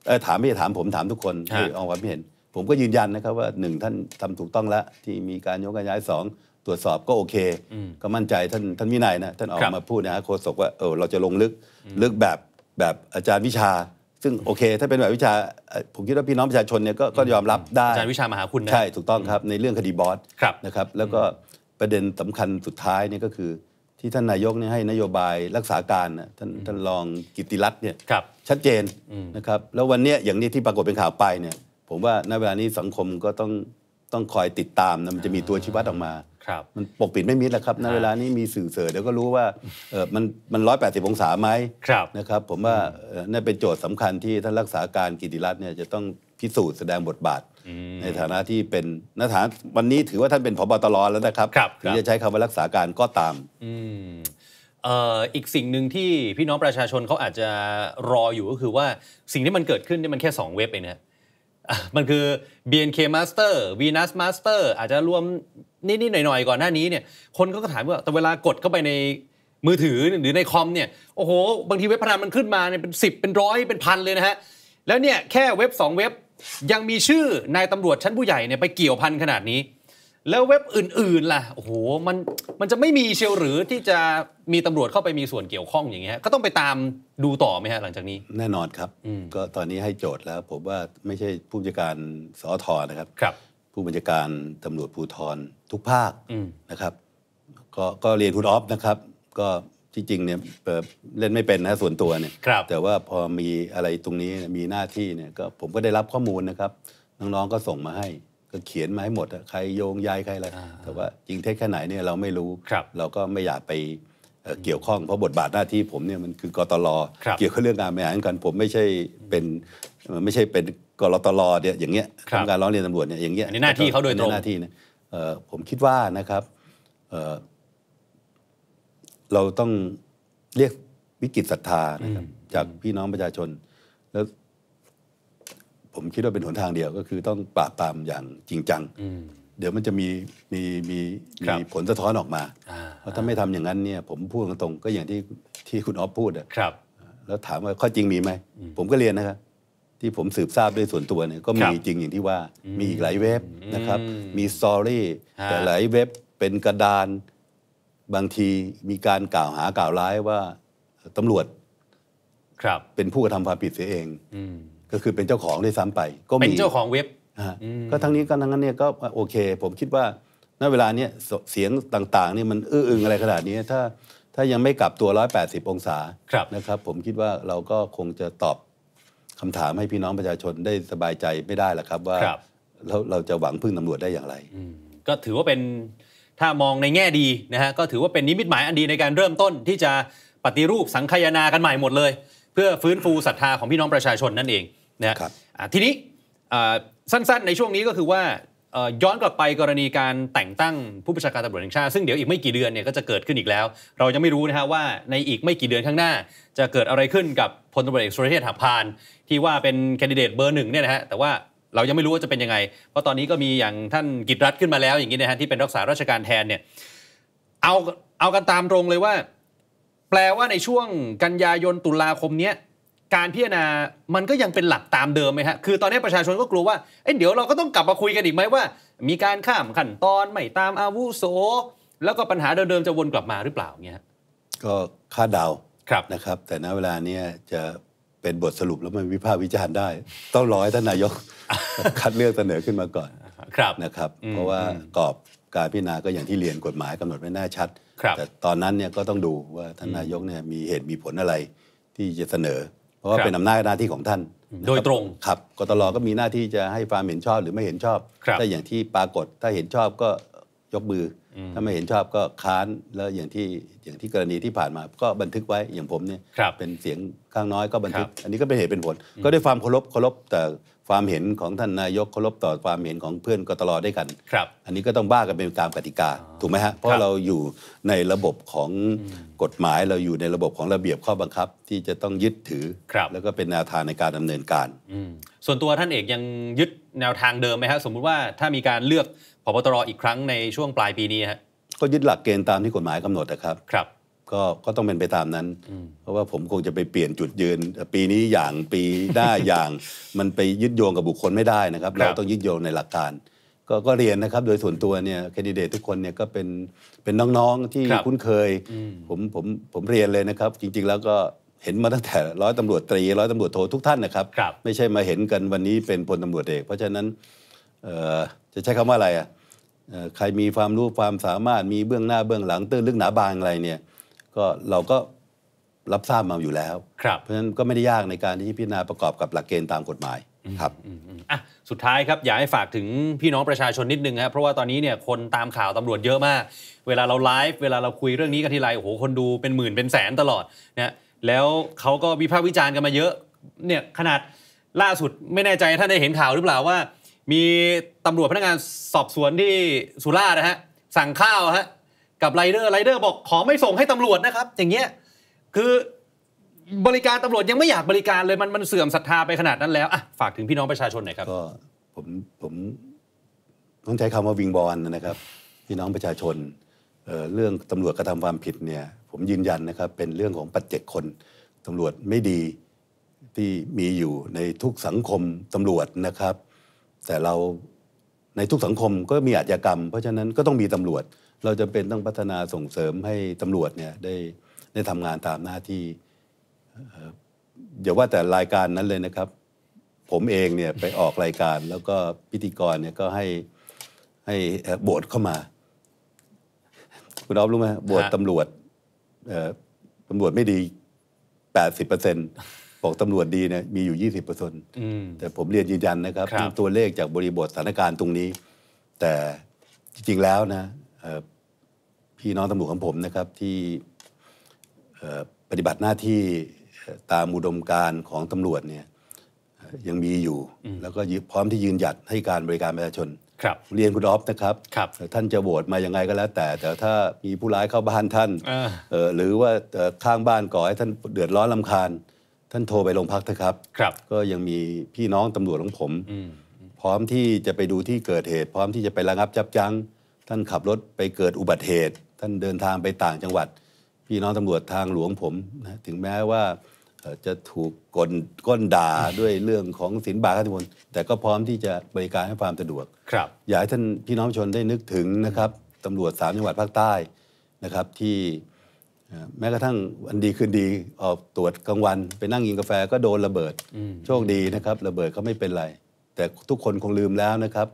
เออถามไม่ใช่ถามผมถามทุกคนที่ออกความเห็น ผมก็ยืนยันนะครับว่าหนึ่งท่านทำถูกต้องแล้วที่มีการยกย้ายสองตรวจสอบก็โอเค ก็มั่นใจท่านท่านวินัยนะท่านออกมาพูดนะฮะโฆษกว่าเออเราจะลงลึกลึกแบบแบบอาจารย์วิชาซึ่ง โอเค ถ้าเป็นแบบวิชา ผมคิดว่าพี่น้องประชาชนเนี่ยก็ยอมรับได้อาจารย์วิชามหาคุณนะ ใช่ถูกต้องครับในเรื่องคดีบอสนะครับ แล้วก็ประเด็นสำคัญสุดท้ายนี่ก็คือ ที่ท่านนายกเนี่ยให้นโยบายรักษาการท่านท่านรองกิติรัตน์เนี่ยชัดเจนนะครับแล้ววันนี้อย่างนี้ที่ปรากฏเป็นข่าวไปเนี่ย ผมว่าณเวลานี้สังคมก็ต้องต้องคอยติดตามนะมันจะมีตัวชี้วัดออกมา ครับมันปกปิดไม่มิดแล้วครับในเวลานี้มีสื่อเสร์มเดี๋ยวก็รู้ว่าเออมันมันร้อยแปดสิบองศาไหมครับนะครับผมว่านี่เป็นโจทย์สำคัญที่ท่านรักษาการกิติรัตน์เนี่ยจะต้องพิสูจน์แสดงบทบาท ในฐานะที่เป็นนักฐานวันนี้ถือว่าท่านเป็นผบตรแล้วนะครับถึงจะใช้คำว่ารักษาการก็ตามอีกสิ่งหนึ่งที่พี่น้องประชาชนเขาอาจจะรออยู่ก็คือว่าสิ่งที่มันเกิดขึ้นนี่มันแค่2เว็บเองนะมันคือ BNK Master Venus Master อาจจะรวมนิดๆหน่อยๆก่อนหน้านี้เนี่ย คนก็ถามว่าแต่เวลากดเข้าไปในมือถือหรือในคอมเนี่ย โอ้โห บางทีเว็บพนันมันขึ้นมาเนี่ยเป็น10เป็นร้อยเป็นพันเลยนะฮะ แล้วเนี่ย แค่เว็บ2เว็บ ยังมีชื่อนายตำรวจชั้นผู้ใหญ่เนี่ยไปเกี่ยวพันขนาดนี้แล้วเว็บอื่นๆล่ะโอ้โหมันมันจะไม่มีเชียวหรือที่จะมีตำรวจเข้าไปมีส่วนเกี่ยวข้องอย่างเงี้ยก็ต้องไปตามดูต่อไหมฮะ หลังจากนี้แน่นอนครับก็ตอนนี้ให้โจทย์แล้วผมว่าไม่ใช่ผู้บัญชาการสอทอนะครับครับผู้บัญชาการตำรวจภูธรทุกภาคนะครับ ก็ก็เรียนคุณออฟนะครับ ก็ที่จริงเนี่ยเล่นไม่เป็นนะส่วนตัวเนี่ยแต่ว่าพอมีอะไรตรงนี้มีหน้าที่เนี่ยก็ผมก็ได้รับข้อมูลนะครับน้องๆก็ส่งมาให้ก็เขียนมาให้หมดใครโยงยายใครอะไรแต่ว่าจริงเท็จแค่ไหนเนี่ยเราไม่รู้รเราก็ไม่อยากไปเกี่ยวข้อง เพราะบทบาทหน้าที่ผมเนี่ยมันคือกตลเกี่ยวกับเรื่องการบริหารกัน ผมไม่ใช่เป็น ไม่ใช่เป็นกรตลเนี่ย อย่างเงี้ยทำการร้องเรียนตำรวจเนี่ยอย่างเงี้ยในหน้าที่เขาโดยตรงในหน้าที่นะผมคิดว่านะครับเราต้องเรียกวิกฤตศรัทธานะครับ จากพี่น้องประชาชน แล้วผมคิดว่าเป็นหนทางเดียวก็คือต้องปราบปรามอย่างจริงจังเดี๋ยวมันจะมีมีมีมีผลสะท้อนออกมาเพราะถ้าไม่ทำอย่างนั้นเนี่ย ผมพูดตรงๆก็อย่างที่ที่คุณออฟพูดอะแล้วถามว่าข้อจริงมีไหมผมก็เรียนนะครับ ที่ผมสืบทราบด้วยส่วนตัวเนี่ยก็มีจริงอย่างที่ว่ามีอีกหลายเว็บนะครับ มีสตอรี่แต่หลายเว็บเป็นกระดานบางทีมีการกล่าวหากล่าวร้ายว่าตำรวจครับเป็นผู้กระทำความผิดเสียเองก็คือเป็นเจ้าของด้วยซ้ำไปก็มีเป็นเจ้าของเว็บก็ทั้งนี้ก็ทั้งนั้นเนี่ยก็โอเค ผมคิดว่าณเวลาเนี้ยเสียงต่างๆเนี่ยมันอื้ออึงอะไรขนาดนี้ถ้า ถ้ายังไม่กลับตัว 180 องศานะครับ ผมคิดว่าเราก็คงจะตอบคำถามให้พี่น้องประชาชนได้สบายใจไม่ได้ละครับ ว่าเราเราจะหวังพึ่งตำรวจได้อย่างไรก็ถือว่าเป็นถ้ามองในแง่ดีนะฮะก็ถือว่าเป็นนิมิตหมายอันดีในการเริ่มต้นที่จะปฏิรูปสังคายนากันใหม่หมดเลย เพื่อฟื้นฟูศรัทธาของพี่น้องประชาชนนั่นเองนะทีนี้สั้นๆในช่วงนี้ก็คือว่าย้อนกลับไปกรณีการแต่งตั้งผู้ประชาการตำรวจแห่งชาติซึ่งเดี๋ยวอีกไม่กี่เดือนเนี่ยก็จะเกิดขึ้นอีกแล้ว เรายังไม่รู้นะฮะว่าในอีกไม่กี่เดือนข้างหน้า จะเกิดอะไรขึ้นกับพลตำรวจเอกสุรเชษฐ์หักพาน ที่ว่าเป็นแคนดิเดตเบอร์หนึ่งเนี่ยนะฮะแต่ว่า เรายังไม่รู้ว่าจะเป็นยังไง เพราะตอนนี้ก็มีอย่างท่านกิตรัตขึ้นมาแล้วอย่างนี้นะฮะที่เป็นรักษาราชการแทนเนี่ยเอาเอากันตามตรงเลยว่า แปลว่าในช่วงกันยายนตุลาคมเนี้ยการพิจารณามันก็ยังเป็นหลักตามเดิมไหมฮะคือตอนนี้ประชาชนก็กลัวว่าเอ้ยเดี๋ยวเราก็ต้องกลับมาคุยกันอีกไหมว่า มีการข้ามขั้นตอนไม่ตามอาวุโส แล้วก็ปัญหาเดิมๆจะวนกลับมาหรือเปล่าเงี้ยก็คาดเดาครับนะครับ แต่ณเวลานี้จะเป็นบทสรุปแล้วมันวิพากษ์วิจารณ์ได้ต้องรอให้ท่านนายกคัดเลือกเสนอขึ้นมาก่อนครับนะครับ เพราะว่ากรอบการพิจารณาก็อย่างที่เรียนกฎหมายกำหนดไว้แน่ชัดแต่ตอนนั้นเนี่ยก็ต้องดูว่าท่านนายกเนี่ยมีเหตุมีผลอะไรที่จะเสนอเพราะว่าเป็นอำนาจหน้าที่ของท่านโดยตรง ครับกตลก็มีหน้าที่จะให้ความเห็นชอบหรือไม่เห็นชอบถ้าอย่างที่ปรากฏ ถ้าเห็นชอบก็ยกมือ ถ้าไม่เห็นชอบก็ค้าน แล้วอย่างที่อย่างที่กรณีที่ผ่านมา ก็บันทึกไว้อย่างผมเนี่ย เป็นเสียงข้างน้อยก็บันทึก อันนี้ก็เป็นเหตุเป็นผล ก็ด้วยความเคารพเคารพแต่ความเห็นของท่านนายกเคารพต่อความเห็นของเพื่อนกตลอด้วยกันครับอันนี้ก็ต้องบ้ากันเป็นตามกติกา ถูกไหมฮะเพราะเราอยู่ในระบบของกฎหมายเราอยู่ในระบบของระเบียบข้อบังคับ ที่จะต้องยึดถือครับแล้วก็เป็นแนวทางในการดำเนินการส่วนตัวท่านเอกยังยึดแนวทางเดิมไหมฮะสมมุติว่าถ้ามีการเลือกพบตรอีกครั้งในช่วงปลายปีนี้ฮะก็ยึดหลักเกณฑ์ตามที่กฎหมายกำหนดนะครับครับก็ก็ต้องเป็นไปตามนั้น เพราะว่าผมคงจะไปเปลี่ยนจุดยืน ปีนี้อย่างปีหน้าอย่าง มันไปยึดโยงกับบุคคลไม่ได้นะครับเราต้องยึดโยงในหลักการก็ก็เรียนนะครับ โดยส่วนตัวเนี่ยแคนดิเดตทุกคนเนี่ยก็เป็น เป็นน้องๆที่คุ้นเคยผมผมผมเรียนเลยนะครับ จริงๆแล้วก็เห็นมาตั้งแต่ร้อยตำรวจตรีร้อยตำรวจโททุกท่านนะครับไม่ใช่มาเห็นกันวันนี้เป็นพลตำรวจเอกเพราะฉะนั้นจะใช้คำว่าอะไรอ่ะใครมีความรู้ความสามารถมีเบื้องหน้าเบื้องหลังตื้นลึกหนาบางอะไรเนี่ยก็เราก็รับทราบมาอยู่แล้วเพราะฉะนั้นก็ไม่ได้ยากในการที่พิจารณาประกอบกับหลักเกณฑ์ตามกฎหมายครับอ่ะสุดท้ายครับ อยากให้ฝากถึงพี่น้องประชาชนนิดนึงครับเพราะว่าตอนนี้เนี่ยคนตามข่าวตำรวจเยอะมาก เวลาเราไลฟ์เวลาเราคุยเรื่องนี้กันทีไรโอ้โห คนดูเป็นหมื่นเป็นแสนตลอดเนี่ยแล้วเขาก็วิพากษ์วิจารณ์กันมาเยอะ เนี่ยขนาดล่าสุดไม่แน่ใจท่านได้เห็นข่าวหรือเปล่าว่า มีตำรวจพนักงานสอบสวนที่สุราษฎร์นะฮะสั่งข้าวฮะกับไรเดอร์ไรเดอร์บอกขอไม่ส่งให้ตำรวจนะครับ อย่างเงี้ยคือบริการตำรวจยังไม่อยากบริการเลยมันมันเสื่อมศรัทธาไปขนาดนั้นแล้วอ่ะฝากถึงพี่น้องประชาชนหน่อยครับก็ผมผมต้องใช้คำว่าวิงบอลนะครับ พี่น้องประชาชนเเรื่องตำรวจกระทำความผิดเนี่ย ผมยืนยันนะครับเป็นเรื่องของปัจเจกคน ตำรวจไม่ดีที่มีอยู่ในทุกสังคมตำรวจนะครับ แต่เราในทุกสังคมก็มีอาชญากรรมเพราะฉะนั้นก็ต้องมีตำรวจเราจะเป็นต้องพัฒนาส่งเสริมให้ตำรวจเนี่ย ได้ได้ทำงานตามหน้าที่อย่าว่าแต่รายการนั้นเลยนะครับ ผมเองเนี่ยไปออกรายการ แล้วก็พิธีกรเนี่ยก็ให้ให้บทเข้ามา คุณรับรู้ไหมบทตำรวจตำรวจไม่ดี 80%บอกตำรวจดีเนี่ยมีอยู่ 20%แต่ผมเรียนยืนยันนะครับรบตัวเลขจากบริบทสถานการณ์ตรงนี้ แต่จริงๆแล้วนะพี่น้องตำรวจของผมนะครับที่ปฏิบัติหน้าที่ตามอุดมการของตำรวจเนี่ยยังมีอยู่ แล้วก็พร้อมที่ยืนหยัดให้การบริการประชาชนรเรียนคุณออฟนะครับรบท่านจะโหวตมายังไงก็แล้ว แต่แต่ถ้ามีผู้ร้ายเข้าบ้านท่านหรือว่าข้างบ้านก่อให้ท่านเดือดร้อนลำคาญท่านโทรไปโรงพักนะครับรบก็ยังมีพี่น้องตำรวจของผมพร้อมที่จะไปดูที่เกิดเหตุ พร้อมที่จะไประงับจับจั้งท่านขับรถไปเกิดอุบัติเหตุ ท่านเดินทางไปต่างจังหวัด พี่น้องตำรวจทางหลวงผมนะถึงแม้ว่า จะถูกกลก้นด่าด้วยเรื่องของสินบาททุกคนแต่ก็พร้อมที่จะบริการให้ความสะดวก ครับอยากให้ท่านพี่น้องชนได้นึกถึงนะครับตำรวจสามจังหวัดภาคใต้นะครับที่ แม้กระทั่งวันดีคืนดีออกตรวจกลางวันไปนั่งกินกาแฟก็โดนระเบิดโชคดีนะครับระเบิดก็ไม่เป็นไรแต่ทุกคนคงลืมแล้วนะครับ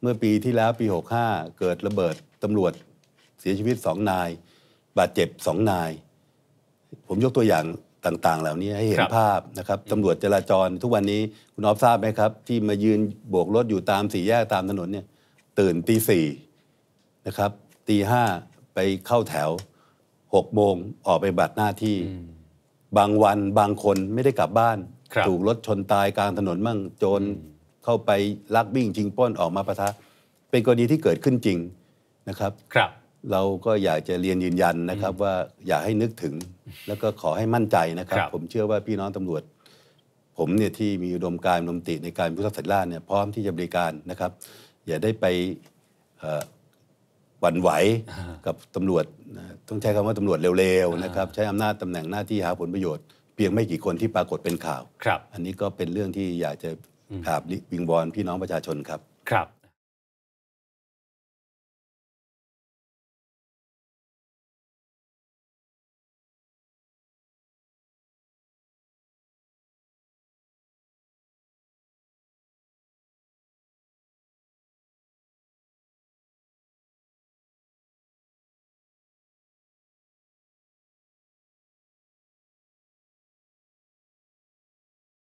เมื่อปีที่แล้วปี 65 เกิดระเบิด ตำรวจเสียชีวิตสองนาย บาดเจ็บสองนาย ผมยกตัวอย่างต่าง ๆ เหล่านี้ให้เห็นภาพนะครับตำรวจจราจรทุกวันนี้คุณออฟทราบไหมครับ ที่มายืนโบกรถอยู่ตามสี่ แยก ตามถนนเนี่ย ตื่นตีสี่นะครับตีห้าไปเข้าแถวหกโมงออกไปบัตรหน้าที่บางวันบางคนไม่ได้กลับบ้าน ถูกรถชนตายกลางถนนมั่งโจรเข้าไปลักวิ่งจริงป้อนออกมาปะทะเป็นกรณีที่เกิดขึ้นจริงนะครับ ครับ เราก็อยากจะเรียนยืนยันนะครับว่าอยากให้นึกถึงแล้วก็ขอให้มั่นใจนะครับ ผมเชื่อว่าพี่น้องตำรวจ ผมเนี่ยที่มีอุดมการณ์นมติในการพุทธศักดิ์ล่าเนี่ยพร้อมที่จะบริการนะครับ อย่าได้ไปหวั่นไหวกับตำรวจต้องใช้คำว่าตำรวจเร็วๆนะครับใช้อำนาจตำแหน่งหน้าที่หาผลประโยชน์เพียงไม่กี่คนที่ปรากฏเป็นข่าวอันนี้ก็เป็นเรื่องที่อยากจะครับนี่วิงบอลพี่น้องประชาชนครับครับ